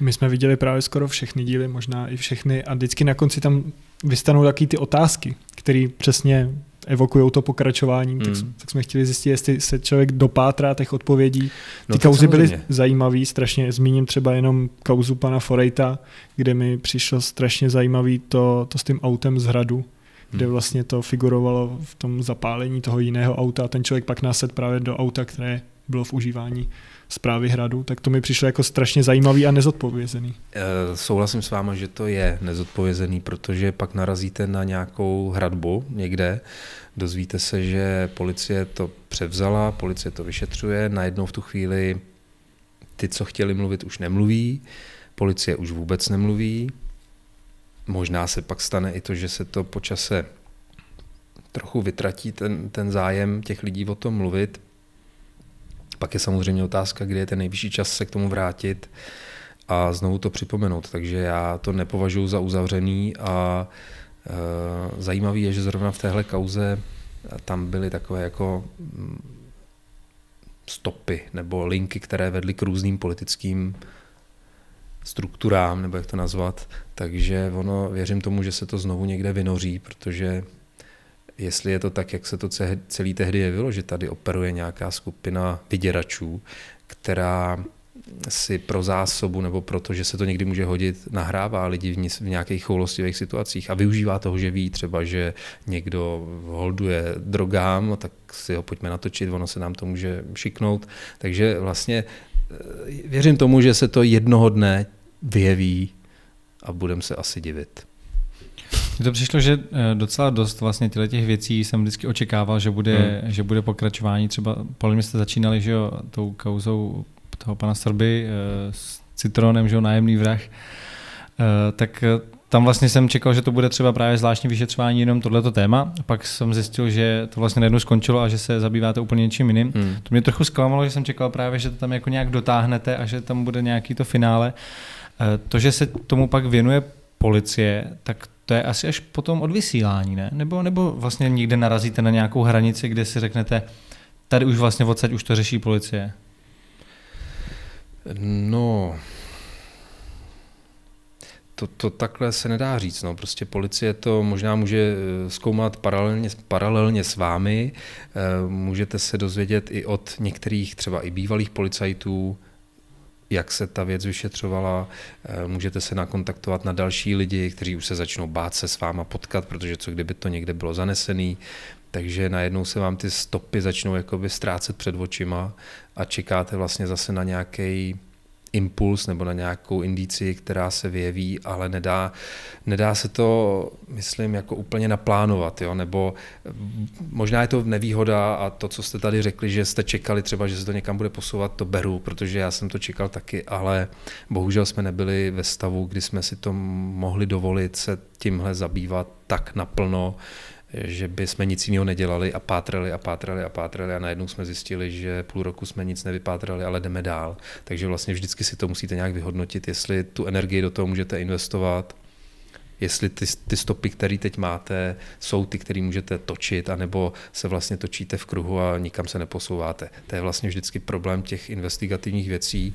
My jsme viděli právě skoro všechny díly, možná i všechny, a vždycky na konci tam vystanou taky ty otázky, které přesně evokují to pokračování, mm. tak, hmm. tak jsme chtěli zjistit, jestli se člověk dopátrá těch odpovědí. No ty no, kauzy byly zajímavé, strašně zmíním třeba jenom kauzu pana Forejta, kde mi přišlo strašně zajímavé to, to s tím autem z hradu, kde vlastně to figurovalo v tom zapálení toho jiného auta a ten člověk pak násled právě do auta, které bylo v užívání zprávy hradu, tak to mi přišlo jako strašně zajímavý a nezodpovězený. E, souhlasím s váma, že to je nezodpovězený, protože pak narazíte na nějakou hradbu někde, dozvíte se, že policie to převzala, policie to vyšetřuje, najednou v tu chvíli ty, co chtěli mluvit, už nemluví, policie už vůbec nemluví, Možná se pak stane i to, že se to počase trochu vytratí ten, ten zájem těch lidí o tom mluvit. Pak je samozřejmě otázka, kdy je ten nejvyšší čas se k tomu vrátit a znovu to připomenout. Takže já to nepovažuji za uzavřený a e, zajímavý je, že zrovna v téhle kauze tam byly takové jako mm, stopy nebo linky, které vedly k různým politickým strukturám, nebo jak to nazvat, takže ono, věřím tomu, že se to znovu někde vynoří, protože jestli je to tak, jak se to celý tehdy jevilo, že tady operuje nějaká skupina vyděračů, která si pro zásobu nebo proto, že se to někdy může hodit, nahrává lidi v, nějakých choulostivých situacích a využívá toho, že ví třeba, že někdo holduje drogám, no tak si ho pojďme natočit, ono se nám to může šiknout. Takže vlastně eh, věřím tomu, že se to jednoho dne vyjeví a budeme se asi divit. Mně to přišlo, že eh, docela dost vlastně těle těch věcí jsem vždycky očekával, že bude, hmm. že bude pokračování. Třeba podle mě jste začínali, že jo, tou kauzou toho pana Srby eh, s Citronem, že jo, nájemný vrah. Eh, tak tam vlastně jsem čekal, že to bude třeba právě zvláštní vyšetřování jenom tohleto téma. Pak jsem zjistil, že to vlastně najednou skončilo a že se zabýváte úplně něčím jiným. Hmm. To mě trochu zklamalo, že jsem čekal právě, že to tam jako nějak dotáhnete a že tam bude nějaký to finále. Uh, Eh, to, že se tomu pak věnuje policie, tak to je asi až potom od vysílání, ne? Nebo, nebo vlastně někde narazíte na nějakou hranici, kde si řeknete, tady už vlastně odsaď už to řeší policie? No, to, to takhle se nedá říct. No. Prostě policie to možná může eh, zkoumat paralelně, paralelně s vámi. Eh, můžete se dozvědět i od některých třeba i bývalých policajtů, jak se ta věc vyšetřovala. Eh, můžete se nakontaktovat na další lidi, kteří už se začnou bát se s váma potkat, protože co kdyby to někde bylo zanesený. Takže najednou se vám ty stopy začnou jakoby ztrácet před očima a čekáte vlastně zase na nějaký impuls nebo na nějakou indici, která se vyjeví, ale nedá, nedá se to, myslím, jako úplně naplánovat, jo? nebo možná je to nevýhoda a to, co jste tady řekli, že jste čekali třeba, že se to někam bude posouvat, to beru, protože já jsem to čekal taky, ale bohužel jsme nebyli ve stavu, kdy jsme si to mohli dovolit se tímhle zabývat tak naplno, že by jsme nic jiného nedělali a pátrali a pátrali a pátrali a najednou jsme zjistili, že půl roku jsme nic nevypátrali, ale jdeme dál. Takže vlastně vždycky si to musíte nějak vyhodnotit, jestli tu energii do toho můžete investovat, jestli ty, ty stopy, které teď máte, jsou ty, které můžete točit, anebo se vlastně točíte v kruhu a nikam se neposouváte. To je vlastně vždycky problém těch investigativních věcí,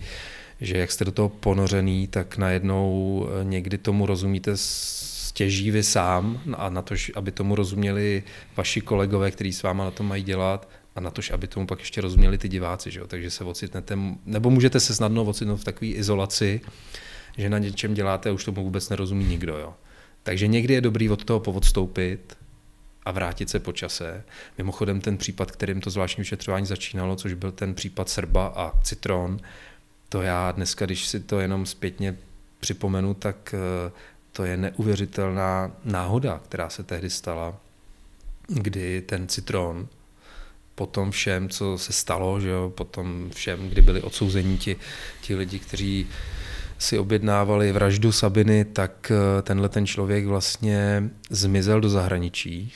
že jak jste do toho ponořený, tak najednou eh, někdy tomu rozumíte s stěží prostě vy sám a na to, aby tomu rozuměli vaši kolegové, kteří s váma na tom mají dělat a na to, aby tomu pak ještě rozuměli ty diváci, že jo? takže se ocitnete, nebo můžete se snadno ocitnout v takové izolaci, že na něčem děláte a už tomu vůbec nerozumí nikdo. Jo? Takže někdy je dobrý od toho poodstoupit a vrátit se po čase. Mimochodem ten případ, kterým to zvláštní vyšetřování začínalo, což byl ten případ Srba a Citron, to já dneska, když si to jenom zpětně připomenu, tak eh, to je neuvěřitelná náhoda, která se tehdy stala, kdy ten citron po tom všem, co se stalo, že jo, po tom všem, kdy byli odsouzeni ti, ti lidi, kteří si objednávali vraždu Sabiny, tak eh, tenhle ten člověk vlastně zmizel do zahraničí,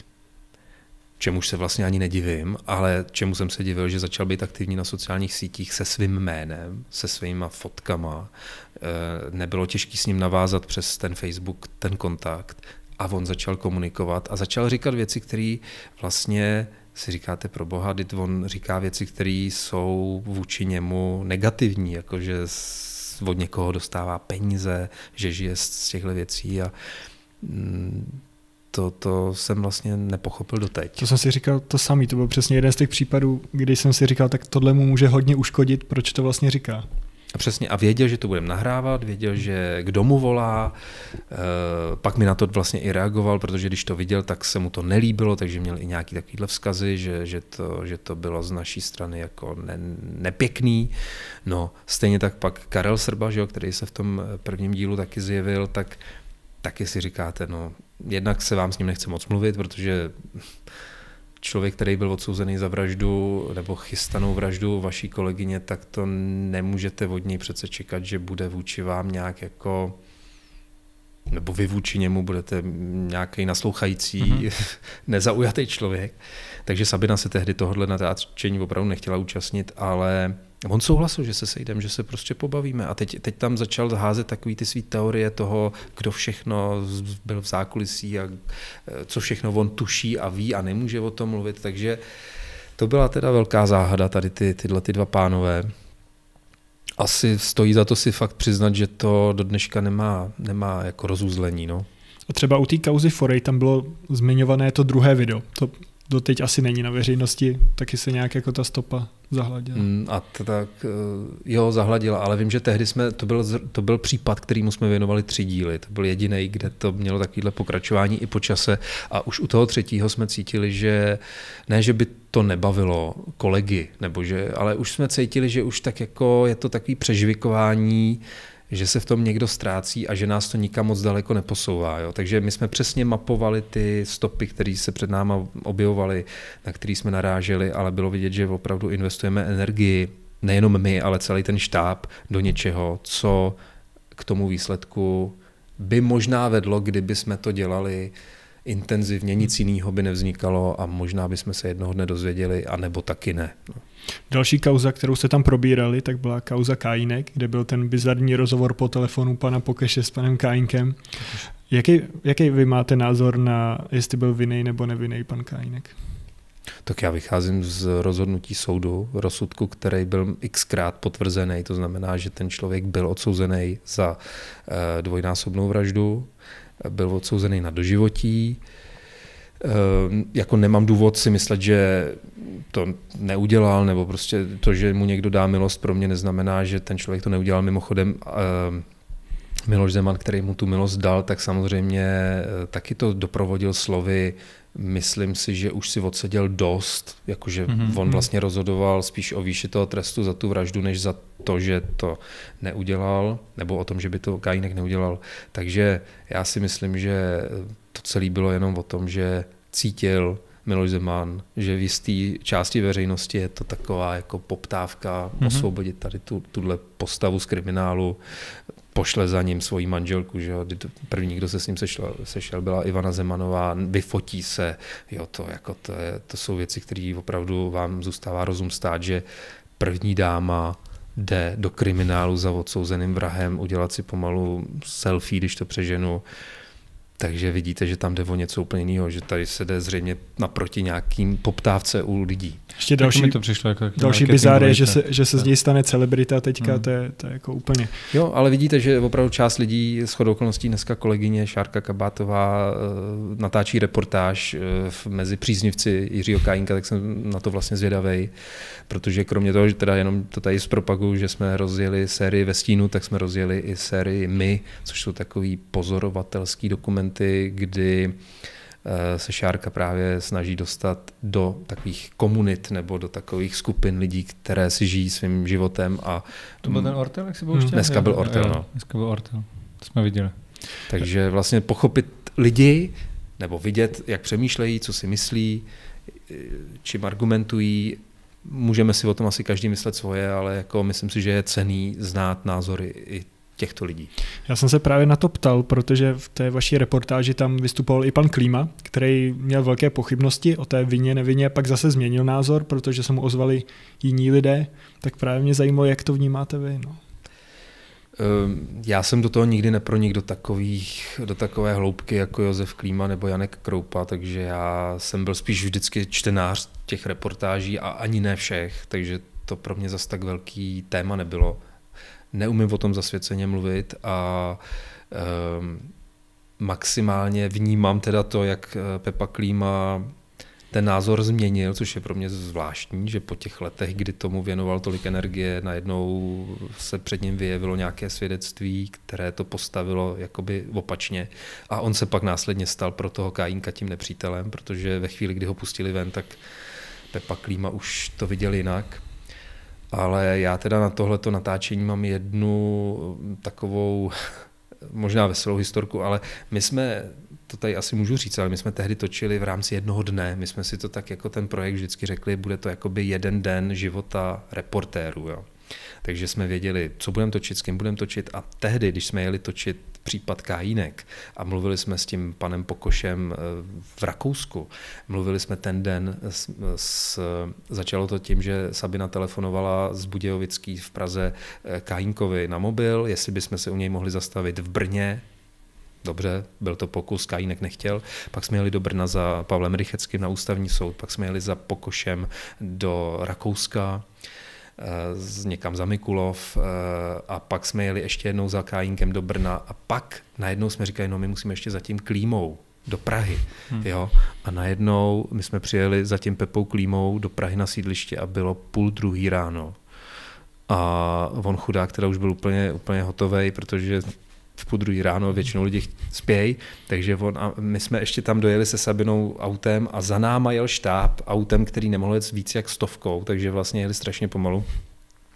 čemuž se vlastně ani nedivím, ale čemu jsem se divil, že začal být aktivní na sociálních sítích se svým jménem, se svýma fotkama. E, nebylo těžké s ním navázat přes ten Facebook ten kontakt a on začal komunikovat a začal říkat věci, které vlastně si říkáte pro boha, dit on říká věci, které jsou vůči němu negativní, jakože od někoho dostává peníze, že žije z těchto věcí a mm, to, to jsem vlastně nepochopil doteď. To jsem si říkal to samý, to byl přesně jeden z těch případů, kdy jsem si říkal, tak tohle mu může hodně uškodit, proč to vlastně říká. A přesně, a věděl, že to budeme nahrávat, věděl, že kdo mu volá, eh, pak mi na to vlastně i reagoval, protože když to viděl, tak se mu to nelíbilo, takže měl i nějaký takovýhle vzkazy, že, že, to, že to bylo z naší strany jako ne, nepěkný. No, stejně tak pak Karel Srba, že jo, který se v tom prvním dílu taky zjevil, tak taky si říkáte, no jednak se vám s ním nechce moc mluvit, protože člověk, který byl odsouzený za vraždu nebo chystanou vraždu vaší kolegyně, tak to nemůžete od něj přece čekat, že bude vůči vám nějak jako nebo vy vůči němu budete nějaký naslouchající, mm-hmm. nezaujatý člověk. Takže Sabina se tehdy tohohle natáčení opravdu nechtěla účastnit, ale On souhlasil, že se sejdem, že se prostě pobavíme. A teď, teď tam začal házet takový ty své teorie toho, kdo všechno byl v zákulisí a eh, co všechno on tuší a ví a nemůže o tom mluvit. Takže to byla teda velká záhada tady ty, tyhle ty dva pánové. Asi stojí za to si fakt přiznat, že to do dneška nemá, nemá jako rozuzlení. No. A třeba u té kauzy Forej tam bylo zmiňované to druhé video, to doteď asi není na veřejnosti, taky se nějak jako ta stopa zahladila. Mm, a t- tak eh, jo, zahladila, ale vím, že tehdy jsme, to byl, to byl případ, kterýmu jsme věnovali tři díly. To byl jediný, kde to mělo takovéhle pokračování i po čase. A už u toho třetího jsme cítili, že ne, že by to nebavilo kolegy, nebo že, ale už jsme cítili, že už tak jako je to takový přežvikování, že se v tom někdo ztrácí a že nás to nikam moc daleko neposouvá. Jo? Takže my jsme přesně mapovali ty stopy, které se před náma objevovaly, na které jsme naráželi, ale bylo vidět, že opravdu investujeme energii, nejenom my, ale celý ten štáb do něčeho, co k tomu výsledku by možná vedlo, kdyby jsme to dělali intenzivně, nic jiného by nevznikalo a možná bychom se jednoho dne dozvěděli, anebo taky ne. No. Další kauza, kterou se tam probírali, tak byla kauza Kajinek, kde byl ten bizarní rozhovor po telefonu pana Pokeše s panem Kajinkem. Jaký, jaký vy máte názor na, jestli byl vinný nebo nevinný pan Kajinek? Tak já vycházím z rozhodnutí soudu, rozsudku, který byl xkrát potvrzený. To znamená, že ten člověk byl odsouzený za eh, dvojnásobnou vraždu, byl odsouzený na doživotí. Ehm, jako nemám důvod si myslet, že to neudělal, nebo prostě to, že mu někdo dá milost, pro mě neznamená, že ten člověk to neudělal. Mimochodem, ehm, Miloš Zeman, který mu tu milost dal, tak samozřejmě eh, taky to doprovodil slovy myslím si, že už si odseděl dost, jakože mm-hmm. on mhm. vlastně rozhodoval spíš o výši toho trestu za tu vraždu, než za to, že to neudělal, nebo o tom, že by to Kajínek neudělal. Takže já si myslím, že to celé bylo jenom o tom, že cítil Miloš Zeman, že v jisté části veřejnosti je to taková jako poptávka mm-hmm. osvobodit tady tu, tuhle postavu z kriminálu, pošle za ním svoji manželku, že jo, první, kdo se s ním sešel, sešel byla Ivana Zemanová, vyfotí se, jo, to, jako to, je, to jsou věci, které opravdu vám zůstává rozum stát, že první dáma jde do kriminálu za odsouzeným vrahem, udělat si pomalu selfie, když to přeženu, takže vidíte, že tam jde o něco úplně jiného, že tady se jde zřejmě naproti nějakým poptávce u lidí. Ještě další, to přišlo jako další bizár je, že se, že se z něj stane celebrita teďka, hmm. to, je, to je jako úplně. Jo, ale vidíte, že opravdu část lidí, s okolností dneska kolegyně Šárka Kabátová eh, natáčí reportáž eh, mezi příznivci Jiřího Kajinka, tak jsem na to vlastně zvědavý, protože kromě toho, že teda jenom to tady zpropaguju, že jsme rozjeli sérii ve stínu, tak jsme rozjeli i sérii My, což jsou takový pozorovatelský dokument momenty, kdy eh, se Šárka právě snaží dostat do takových komunit nebo do takových skupin lidí, které si žijí svým životem. A to byl ten Ortel, jak si byl hmm. Dneska byl Ortel, no. Dneska byl Ortel, to jsme viděli. Takže vlastně pochopit lidi, nebo vidět, jak přemýšlejí, co si myslí, čím argumentují, můžeme si o tom asi každý myslet svoje, ale jako myslím si, že je cený znát názory i těchto lidí. Já jsem se právě na to ptal, protože v té vaší reportáži tam vystupoval i pan Klíma, který měl velké pochybnosti o té vině, nevině, pak zase změnil názor, protože se mu ozvali jiní lidé, tak právě mě zajímalo, jak to vnímáte vy. No. Ehm, já jsem do toho nikdy nepronikl do, takových, do takové hloubky jako Josef Klíma nebo Janek Kroupa, takže já jsem byl spíš vždycky čtenář těch reportáží a ani ne všech, takže to pro mě zas tak velký téma nebylo neumím o tom zasvěceně mluvit a um, maximálně vnímám teda to, jak eh, Pepa Klíma ten názor změnil, což je pro mě zvláštní, že po těch letech, kdy tomu věnoval tolik energie, najednou se před ním vyjevilo nějaké svědectví, které to postavilo jakoby opačně. A on se pak následně stal pro toho Kajínka tím nepřítelem, protože ve chvíli, kdy ho pustili ven, tak Pepa Klíma už to viděl jinak. Ale já teda na tohleto natáčení mám jednu eh, takovou možná veselou historku, ale my jsme, to tady asi můžu říct, ale my jsme tehdy točili v rámci jednoho dne. My jsme si to tak jako ten projekt vždycky řekli, bude to jakoby jeden den života reportérů. Jo. Takže jsme věděli, co budeme točit, s kým budeme točit a tehdy, když jsme jeli točit případ Kájínek a mluvili jsme s tím panem Pokošem eh, v Rakousku. Mluvili jsme ten den, s, s, začalo to tím, že Sabina telefonovala z Budějovický v Praze eh, Kájínkovi na mobil, jestli bychom se u něj mohli zastavit v Brně, Dobře, byl to pokus, Kajínek nechtěl. Pak jsme jeli do Brna za Pavlem Rycheckým na ústavní soud, pak jsme jeli za Pokošem do Rakouska z někam za Mikulov eh, a pak jsme jeli ještě jednou za Kájínkem do Brna a pak najednou jsme říkali, no my musíme ještě za tím Klímou do Prahy. Hmm. Jo? A najednou my jsme přijeli za tím Pepou Klímou do Prahy na sídliště a bylo půl druhý ráno. A on chudák, teda už byl úplně, úplně hotový, protože v půl druhý ráno, mhm. většinou lidi spějí, takže on a my jsme ještě tam dojeli se Sabinou autem a za náma jel štáb autem, který nemohl jet víc jak stovkou, takže vlastně jeli strašně pomalu.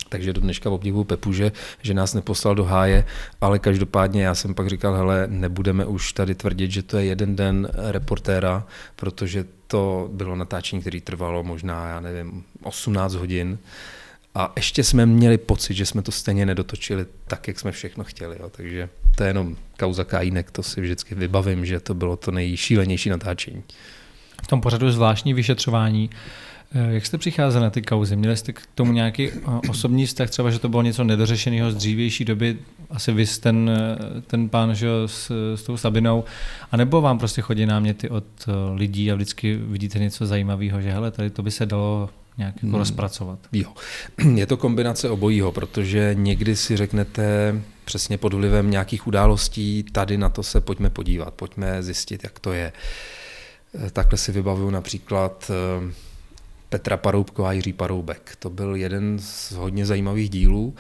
Takže do dneška obdivu Pepu, že, že nás neposlal do háje, ale každopádně já jsem pak říkal, hele, nebudeme už tady tvrdit, že to je jeden den reportéra, protože to bylo natáčení, které trvalo možná, já nevím, 18 hodin a ještě jsme měli pocit, že jsme to stejně nedotočili tak, jak jsme všechno chtěli. Jo. Takže to je jenom kauza Kajínek, to si vždycky vybavím, že to bylo to nejšílenější natáčení. V tom pořadu zvláštní vyšetřování. Eh, jak jste přicházeli na ty kauzy? Měli jste k tomu nějaký eh, osobní vztah, třeba, že to bylo něco nedořešeného z dřívější doby, asi vy ten, eh, ten pán že, s, s tou Sabinou, anebo vám prostě chodí náměty od lidí a vždycky vidíte něco zajímavého, že hele, tady to by se dalo nějak jako hmm. rozpracovat. Jo. Je to kombinace obojího, protože někdy si řeknete přesně pod vlivem nějakých událostí, tady na to se pojďme podívat, pojďme zjistit, jak to je. Eh, takhle si vybavuju například eh, Petra Paroubko a Jiří Paroubek. To byl jeden z hodně zajímavých dílů,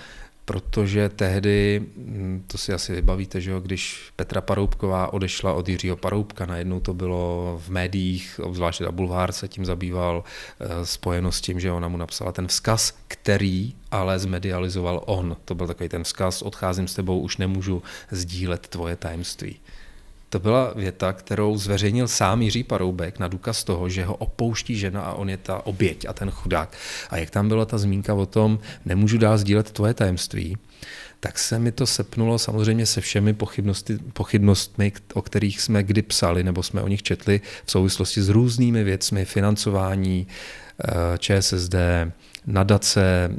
protože tehdy, hm, to si asi vybavíte, že jo, když Petra Paroubková odešla od Jiřího Paroubka, najednou to bylo v médiích, obzvláště na Bulvár se tím zabýval, eh, spojeno s tím, že ona mu napsala ten vzkaz, který ale zmedializoval on. To byl takový ten vzkaz, odcházím s tebou, už nemůžu sdílet tvoje tajemství. To byla věta, kterou zveřejnil sám Jiří Paroubek na důkaz toho, že ho opouští žena a on je ta oběť a ten chudák. A jak tam byla ta zmínka o tom, nemůžu dál sdílet tvoje tajemství, tak se mi to sepnulo samozřejmě se všemi pochybnosti, pochybnostmi, o kterých jsme kdy psali nebo jsme o nich četli v souvislosti s různými věcmi, financování eh, ČSSD, nadace,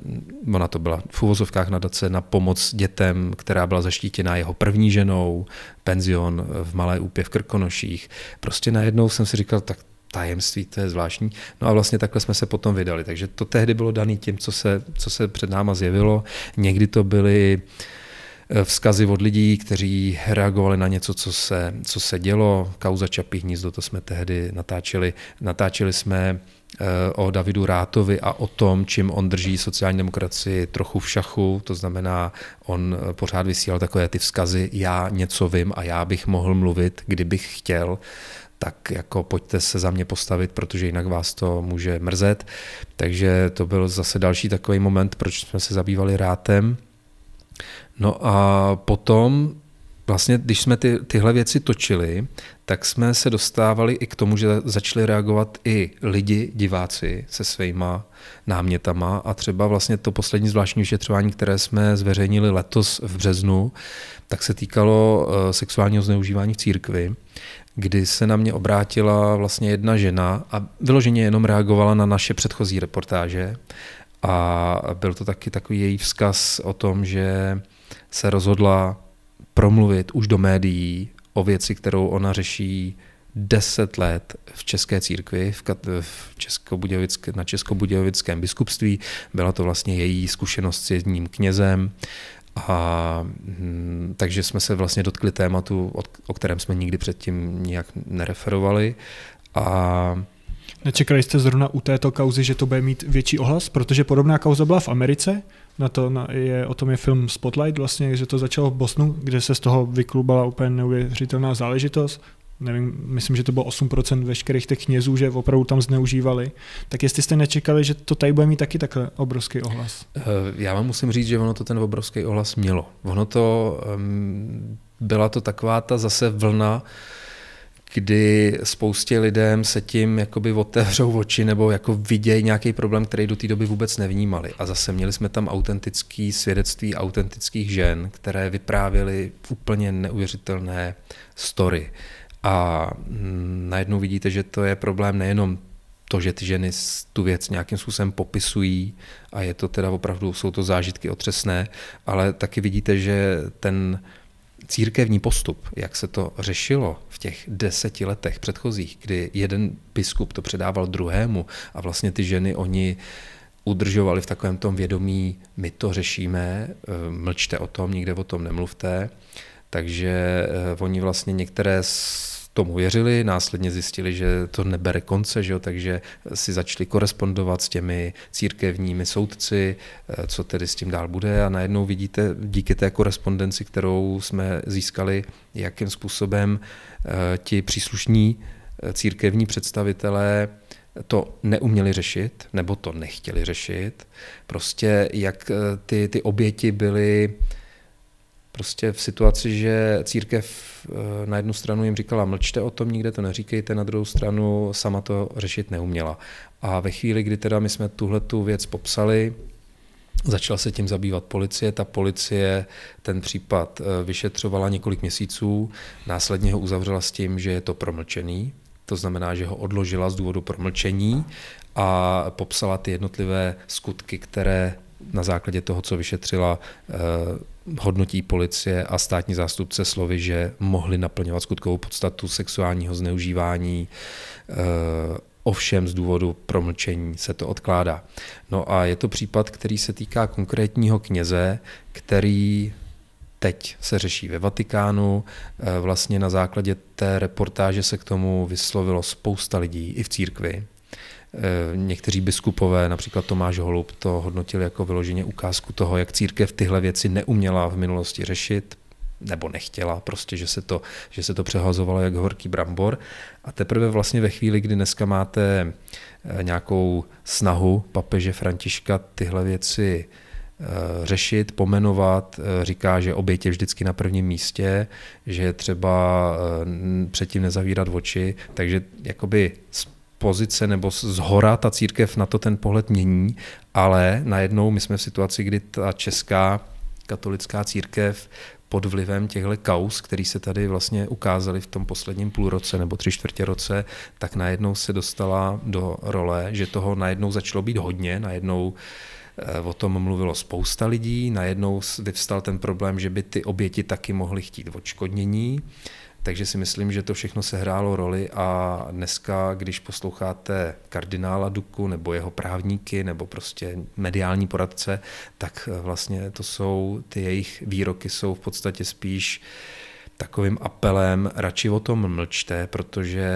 ona to byla v uvozovkách nadace na pomoc dětem, která byla zaštítěná jeho první ženou, penzion v Malé úpě v Krkonoších. Prostě najednou jsem si říkal, tak tajemství, to je zvláštní. No a vlastně takhle jsme se potom vydali. Takže to tehdy bylo dané tím, co se, co se před náma zjevilo. Někdy to byly eh, vzkazy od lidí, kteří reagovali na něco, co se, co se dělo. Kauza Čapí hnízdo, to jsme tehdy natáčeli. Natáčeli jsme Eh, o Davidu Rátovi a o tom, čím on drží sociální demokracii trochu v šachu, to znamená, on eh, pořád vysílal takové ty vzkazy, já něco vím a já bych mohl mluvit, kdybych chtěl, tak jako pojďte se za mě postavit, protože jinak vás to může mrzet. Takže to byl zase další takový moment, proč jsme se zabývali Rátem. No a potom Vlastně, když jsme ty, tyhle věci točili, tak jsme se dostávali i k tomu, že začali reagovat i lidi, diváci se svýma námětama a třeba vlastně to poslední zvláštní vyšetřování, které jsme zveřejnili letos v březnu, tak se týkalo eh, sexuálního zneužívání v církvi, kdy se na mě obrátila vlastně jedna žena a vyloženě jenom reagovala na naše předchozí reportáže a byl to taky takový její vzkaz o tom, že se rozhodla promluvit už do médií o věci, kterou ona řeší deset let v České církvi, v, Českobudějovické, na Českobudějovickém biskupství. Byla to vlastně její zkušenost s jedním knězem. A hm, takže jsme se vlastně dotkli tématu, o kterém jsme nikdy předtím nějak nereferovali. A Nečekali jste zrovna u této kauzy, že to bude mít větší ohlas? Protože podobná kauza byla v Americe na to na, je, o tom je film Spotlight vlastně, že to začalo v Bosnu, kde se z toho vyklubala úplně neuvěřitelná záležitost, nevím, myslím, že to bylo 8% veškerých těch knězů, že opravdu tam zneužívali, tak jestli jste nečekali, že to tady bude mít taky takhle obrovský ohlas? Eh, já vám musím říct, že ono to ten obrovský ohlas mělo. Ono to, ehm, byla to taková ta zase vlna, kdy spoustě lidem se tím jakoby otevřou oči nebo jako vidějí nějaký problém, který do té doby vůbec nevnímali. A zase měli jsme tam autentické svědectví autentických žen, které vyprávěly úplně neuvěřitelné story. A mm, najednou vidíte, že to je problém nejenom to, že ty ženy tu věc nějakým způsobem popisují a je to teda opravdu, jsou to zážitky otřesné, ale taky vidíte, že ten církevní postup, jak se to řešilo v těch deseti letech předchozích, kdy jeden biskup to předával druhému a vlastně ty ženy oni udržovali v takovém tom vědomí, my to řešíme, eh, mlčte o tom, nikde o tom nemluvte. Takže eh, oni vlastně některé tomu věřili, následně zjistili, že to nebere konce, že jo, takže si začali korespondovat s těmi církevními soudci, eh, co tedy s tím dál bude a najednou vidíte díky té korespondenci, kterou jsme získali, jakým způsobem eh, ti příslušní eh, církevní představitelé to neuměli řešit, nebo to nechtěli řešit. Prostě jak ty, ty oběti byly prostě v situaci, že církev eh, na jednu stranu jim říkala mlčte o tom, nikde to neříkejte, na druhou stranu sama to řešit neuměla. A ve chvíli, kdy teda my jsme tuhle tu věc popsali, Začala se tím zabývat policie, ta policie ten případ eh, vyšetřovala několik měsíců, následně ho uzavřela s tím, že je to promlčený, to znamená, že ho odložila z důvodu promlčení a popsala ty jednotlivé skutky, které na základě toho, co vyšetřila, eh, hodnotí policie a státní zástupce slovy, že mohli naplňovat skutkovou podstatu sexuálního zneužívání, eh, ovšem z důvodu promlčení se to odkládá. No a je to případ, který se týká konkrétního kněze, který teď se řeší ve Vatikánu. Eh, vlastně na základě té reportáže se k tomu vyslovilo spousta lidí i v církvi. Eh, někteří biskupové, například Tomáš Holub, to hodnotil jako vyloženě ukázku toho, jak církev tyhle věci neuměla v minulosti řešit, nebo nechtěla, prostě, že se to, že se to přehazovalo jak horký brambor. A teprve vlastně ve chvíli, kdy dneska máte eh, nějakou snahu papeže Františka tyhle věci eh, řešit, pomenovat, říká, že obět je vždycky na prvním místě, že třeba předtím nezavírat oči, takže jakoby pozice nebo z hora ta církev na to ten pohled mění, ale najednou my jsme v situaci, kdy ta česká katolická církev pod vlivem těchto kaus, který se tady vlastně ukázali v tom posledním půlroce nebo tři čtvrtě roce, tak najednou se dostala do role, že toho najednou začalo být hodně, najednou eh, O tom mluvilo spousta lidí, najednou vyvstal ten problém, že by ty oběti taky mohly chtít odškodnění. Takže si myslím, že to všechno se hrálo roli a dneska, když posloucháte kardinála Duku nebo jeho právníky nebo prostě mediální poradce, tak eh, vlastně to jsou, ty jejich výroky jsou v podstatě spíš takovým apelem, radši o tom mlčte, protože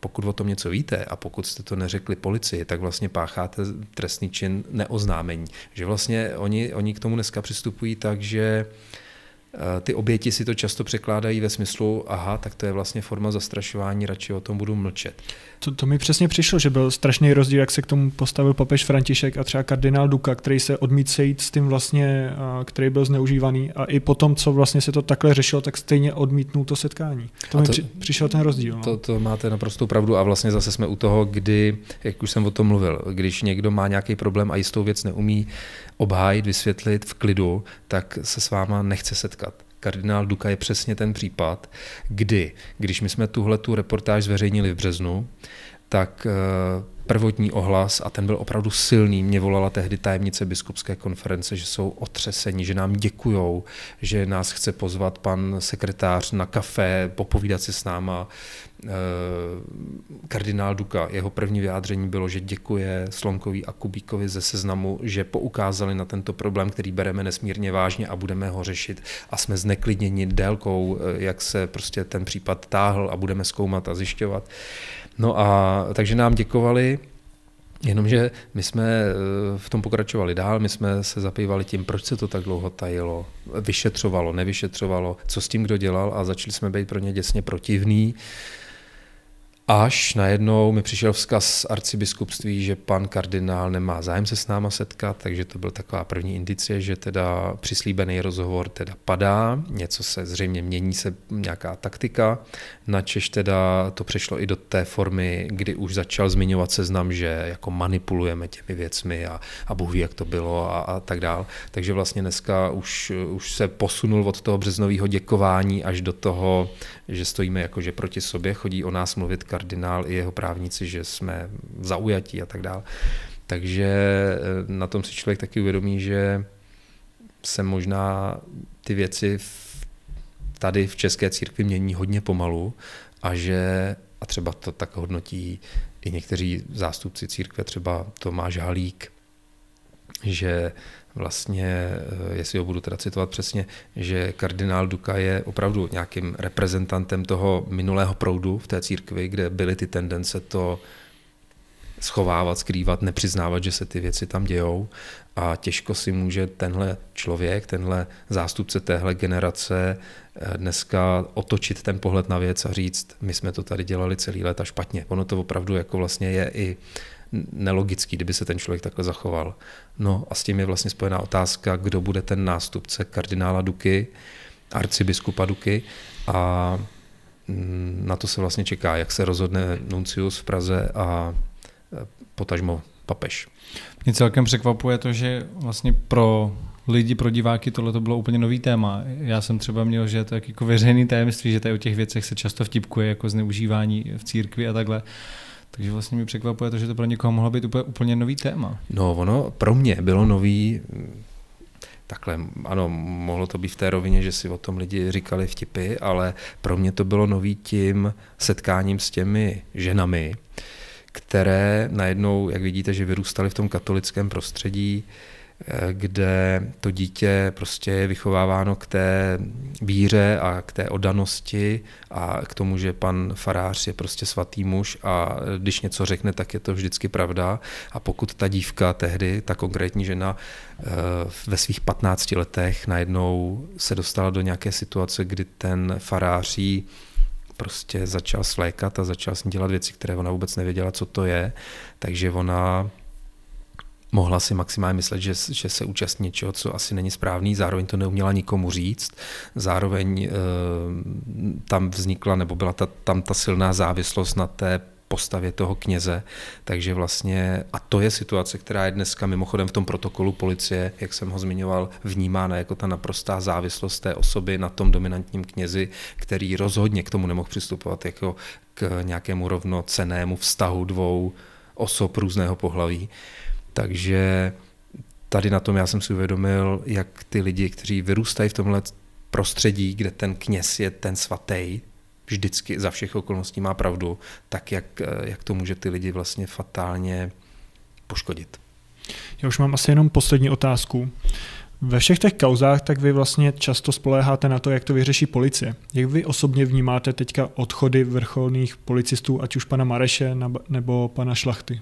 pokud o tom něco víte a pokud jste to neřekli policii, tak vlastně pácháte trestný čin neoznámení. Že vlastně oni, oni k tomu dneska přistupují tak, že uh, Eh, ty oběti si to často překládají ve smyslu, aha, tak to je vlastně forma zastrašování, radši o tom budu mlčet. To, to mi přesně přišlo, že byl strašný rozdíl, jak se k tomu postavil papež František a třeba kardinál Duka, který se odmít sejít s tím vlastně, eh, který byl zneužívaný a i potom, co vlastně se to takhle řešilo, tak stejně odmítnul to setkání. To, to mi při, přišel ten rozdíl. No. To, to máte naprosto pravdu a vlastně zase jsme u toho, kdy, jak už jsem o tom mluvil, když někdo má nějaký problém a jistou věc neumí obhájit, vysvětlit v klidu, tak se s váma nechce setkat. Kardinál Duka je přesně ten případ, kdy, když my jsme tuhle tu reportáž zveřejnili v březnu, tak eh, prvotní ohlas a ten byl opravdu silný. Mě volala tehdy tajemnice biskupské konference, že jsou otřeseni, že nám děkujou, že nás chce pozvat pan sekretář na kafe, popovídat si s náma. Eh, kardinál Duka, jeho první vyjádření bylo, že děkuje Slonkovi a Kubíkovi ze seznamu, že poukázali na tento problém, který bereme nesmírně vážně a budeme ho řešit a jsme zneklidněni délkou, eh, jak se prostě ten případ táhl a budeme zkoumat a zjišťovat. Uh, No a takže nám děkovali, jenomže my jsme eh, v tom pokračovali dál, my jsme se zapývali tím, proč se to tak dlouho tajilo, vyšetřovalo, nevyšetřovalo, co s tím kdo dělal a začali jsme být pro ně děsně protivní. Až najednou mi přišel vzkaz z arcibiskupství, že pan kardinál nemá zájem se s náma setkat, takže to byla taková první indicie, že teda přislíbený rozhovor teda padá, něco se zřejmě mění, se nějaká taktika. Načež teda to přešlo i do té formy, kdy už začal zmiňovat seznam, že jako manipulujeme těmi věcmi a, a Bůh ví, jak to bylo a, a tak dál. Takže vlastně dneska už, už se posunul od toho březnového děkování až do toho že stojíme jakože proti sobě, chodí o nás mluvit kardinál i jeho právníci, že jsme zaujatí a tak dále. Takže eh, na tom si člověk taky uvědomí, že se možná ty věci v, tady v České církvi mění hodně pomalu a že, a třeba to tak hodnotí i někteří zástupci církve, třeba Tomáš Halík, že vlastně, eh, jestli ho budu teda citovat přesně, že kardinál Duka je opravdu nějakým reprezentantem toho minulého proudu v té církvi, kde byly ty tendence to schovávat, skrývat, nepřiznávat, že se ty věci tam dějou a těžko si může tenhle člověk, tenhle zástupce téhle generace eh, dneska otočit ten pohled na věc a říct, my jsme to tady dělali celý let a špatně. Ono to opravdu jako vlastně je i nelogický, kdyby se ten člověk takhle zachoval. No a s tím je vlastně spojená otázka, kdo bude ten nástupce kardinála Duky, arcibiskupa Duky a mm, na to se vlastně čeká, jak se rozhodne nuncius v Praze a e, potažmo papež. Mě celkem překvapuje to, že vlastně pro lidi, pro diváky tohle to bylo úplně nový téma. Já jsem třeba měl, že je to jako veřejný tajemství, že tady o těch věcech se často vtipkuje, jako zneužívání v církvi a takhle. Takže vlastně mi překvapuje to, že to pro někoho mohlo být úplně, úplně nový téma. No, ono pro mě bylo nový, takhle, ano, mohlo to být v té rovině, že si o tom lidi říkali vtipy, ale pro mě to bylo nový tím setkáním s těmi ženami, které najednou, jak vidíte, že vyrůstaly v tom katolickém prostředí, kde to dítě prostě je vychováváno k té víře a k té odanosti a k tomu, že pan farář je prostě svatý muž a když něco řekne, tak je to vždycky pravda. A pokud ta dívka tehdy, ta konkrétní žena, eh, ve svých 15 letech najednou se dostala do nějaké situace, kdy ten farář jí prostě začal slékat a začal s ní dělat věci, které ona vůbec nevěděla, co to je, takže ona mohla si maximálně myslet, že, že se účastní něčeho, co asi není správný, zároveň to neuměla nikomu říct, zároveň eh, tam vznikla nebo byla ta, tam ta silná závislost na té postavě toho kněze. Takže vlastně, a to je situace, která je dneska mimochodem v tom protokolu policie, jak jsem ho zmiňoval, vnímána jako ta naprostá závislost té osoby na tom dominantním knězi, který rozhodně k tomu nemohl přistupovat jako k nějakému rovnocenému vztahu dvou osob různého pohlaví. Uh, takže tady na tom já jsem si uvědomil, jak ty lidi, kteří vyrůstají v tomhle prostředí, kde ten kněz je ten svatý, vždycky za všech okolností má pravdu, tak jak, jak to může ty lidi vlastně fatálně poškodit. Já už mám asi jenom poslední otázku. Ve všech těch kauzách tak vy vlastně často spoléháte na to, jak to vyřeší policie. Jak vy osobně vnímáte teďka odchody vrcholných policistů, ať už pana Mareše nebo pana Šlachty?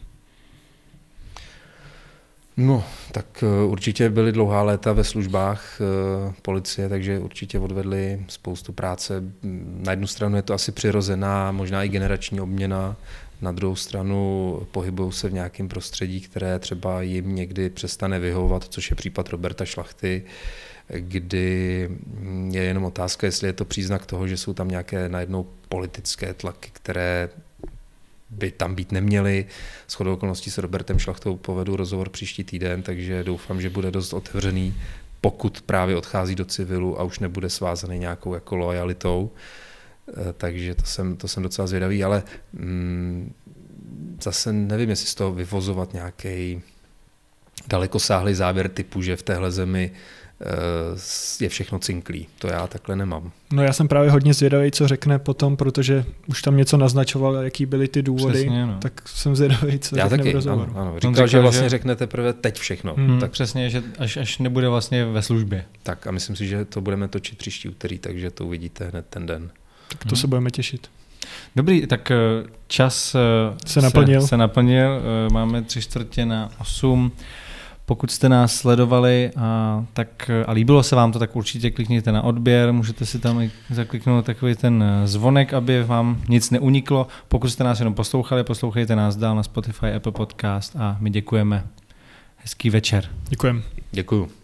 No, tak eh, určitě byly dlouhá léta ve službách eh, policie, takže určitě odvedli spoustu práce. Na jednu stranu je to asi přirozená, možná i generační obměna, na druhou stranu pohybují se v nějakém prostředí, které třeba jim někdy přestane vyhovovat, což je případ Roberta Šlachty, kdy mm, je jenom otázka, jestli je to příznak toho, že jsou tam nějaké najednou politické tlaky, které by tam být neměli. S chodou okolností s Robertem Šlachtou povedu rozhovor příští týden, takže doufám, že bude dost otevřený, pokud právě odchází do civilu a už nebude svázaný nějakou jako lojalitou. Eh, takže to jsem, to jsem docela zvědavý, ale mm, zase nevím, jestli z toho vyvozovat nějaký dalekosáhlý závěr typu, že v téhle zemi Eh, je všechno cinklý. To já takhle nemám. No já jsem právě hodně zvědavý, co řekne potom, protože už tam něco naznačoval, jaký byly ty důvody, přesně, no. tak jsem zvědavý, co já řekne taky, Ano, ano. Říkal, říkal, že vlastně že... řekne teprve teď všechno. Hmm. Tak přesně, že až, až nebude vlastně ve službě. Tak a myslím si, že to budeme točit příští úterý, takže to uvidíte hned ten den. Tak to hmm. se budeme těšit. Dobrý, tak eh, čas eh, se naplnil. Se, se naplnil. Máme tři čtvrtě na osm. Pokud jste nás sledovali a, tak, a líbilo se vám to, tak určitě klikněte na odběr, můžete si tam i zakliknout takový ten e, zvonek, aby vám nic neuniklo. Pokud jste nás jenom poslouchali, poslouchejte nás dál na Spotify, Apple Podcast a my děkujeme. Hezký večer. Děkujeme. Děkuju.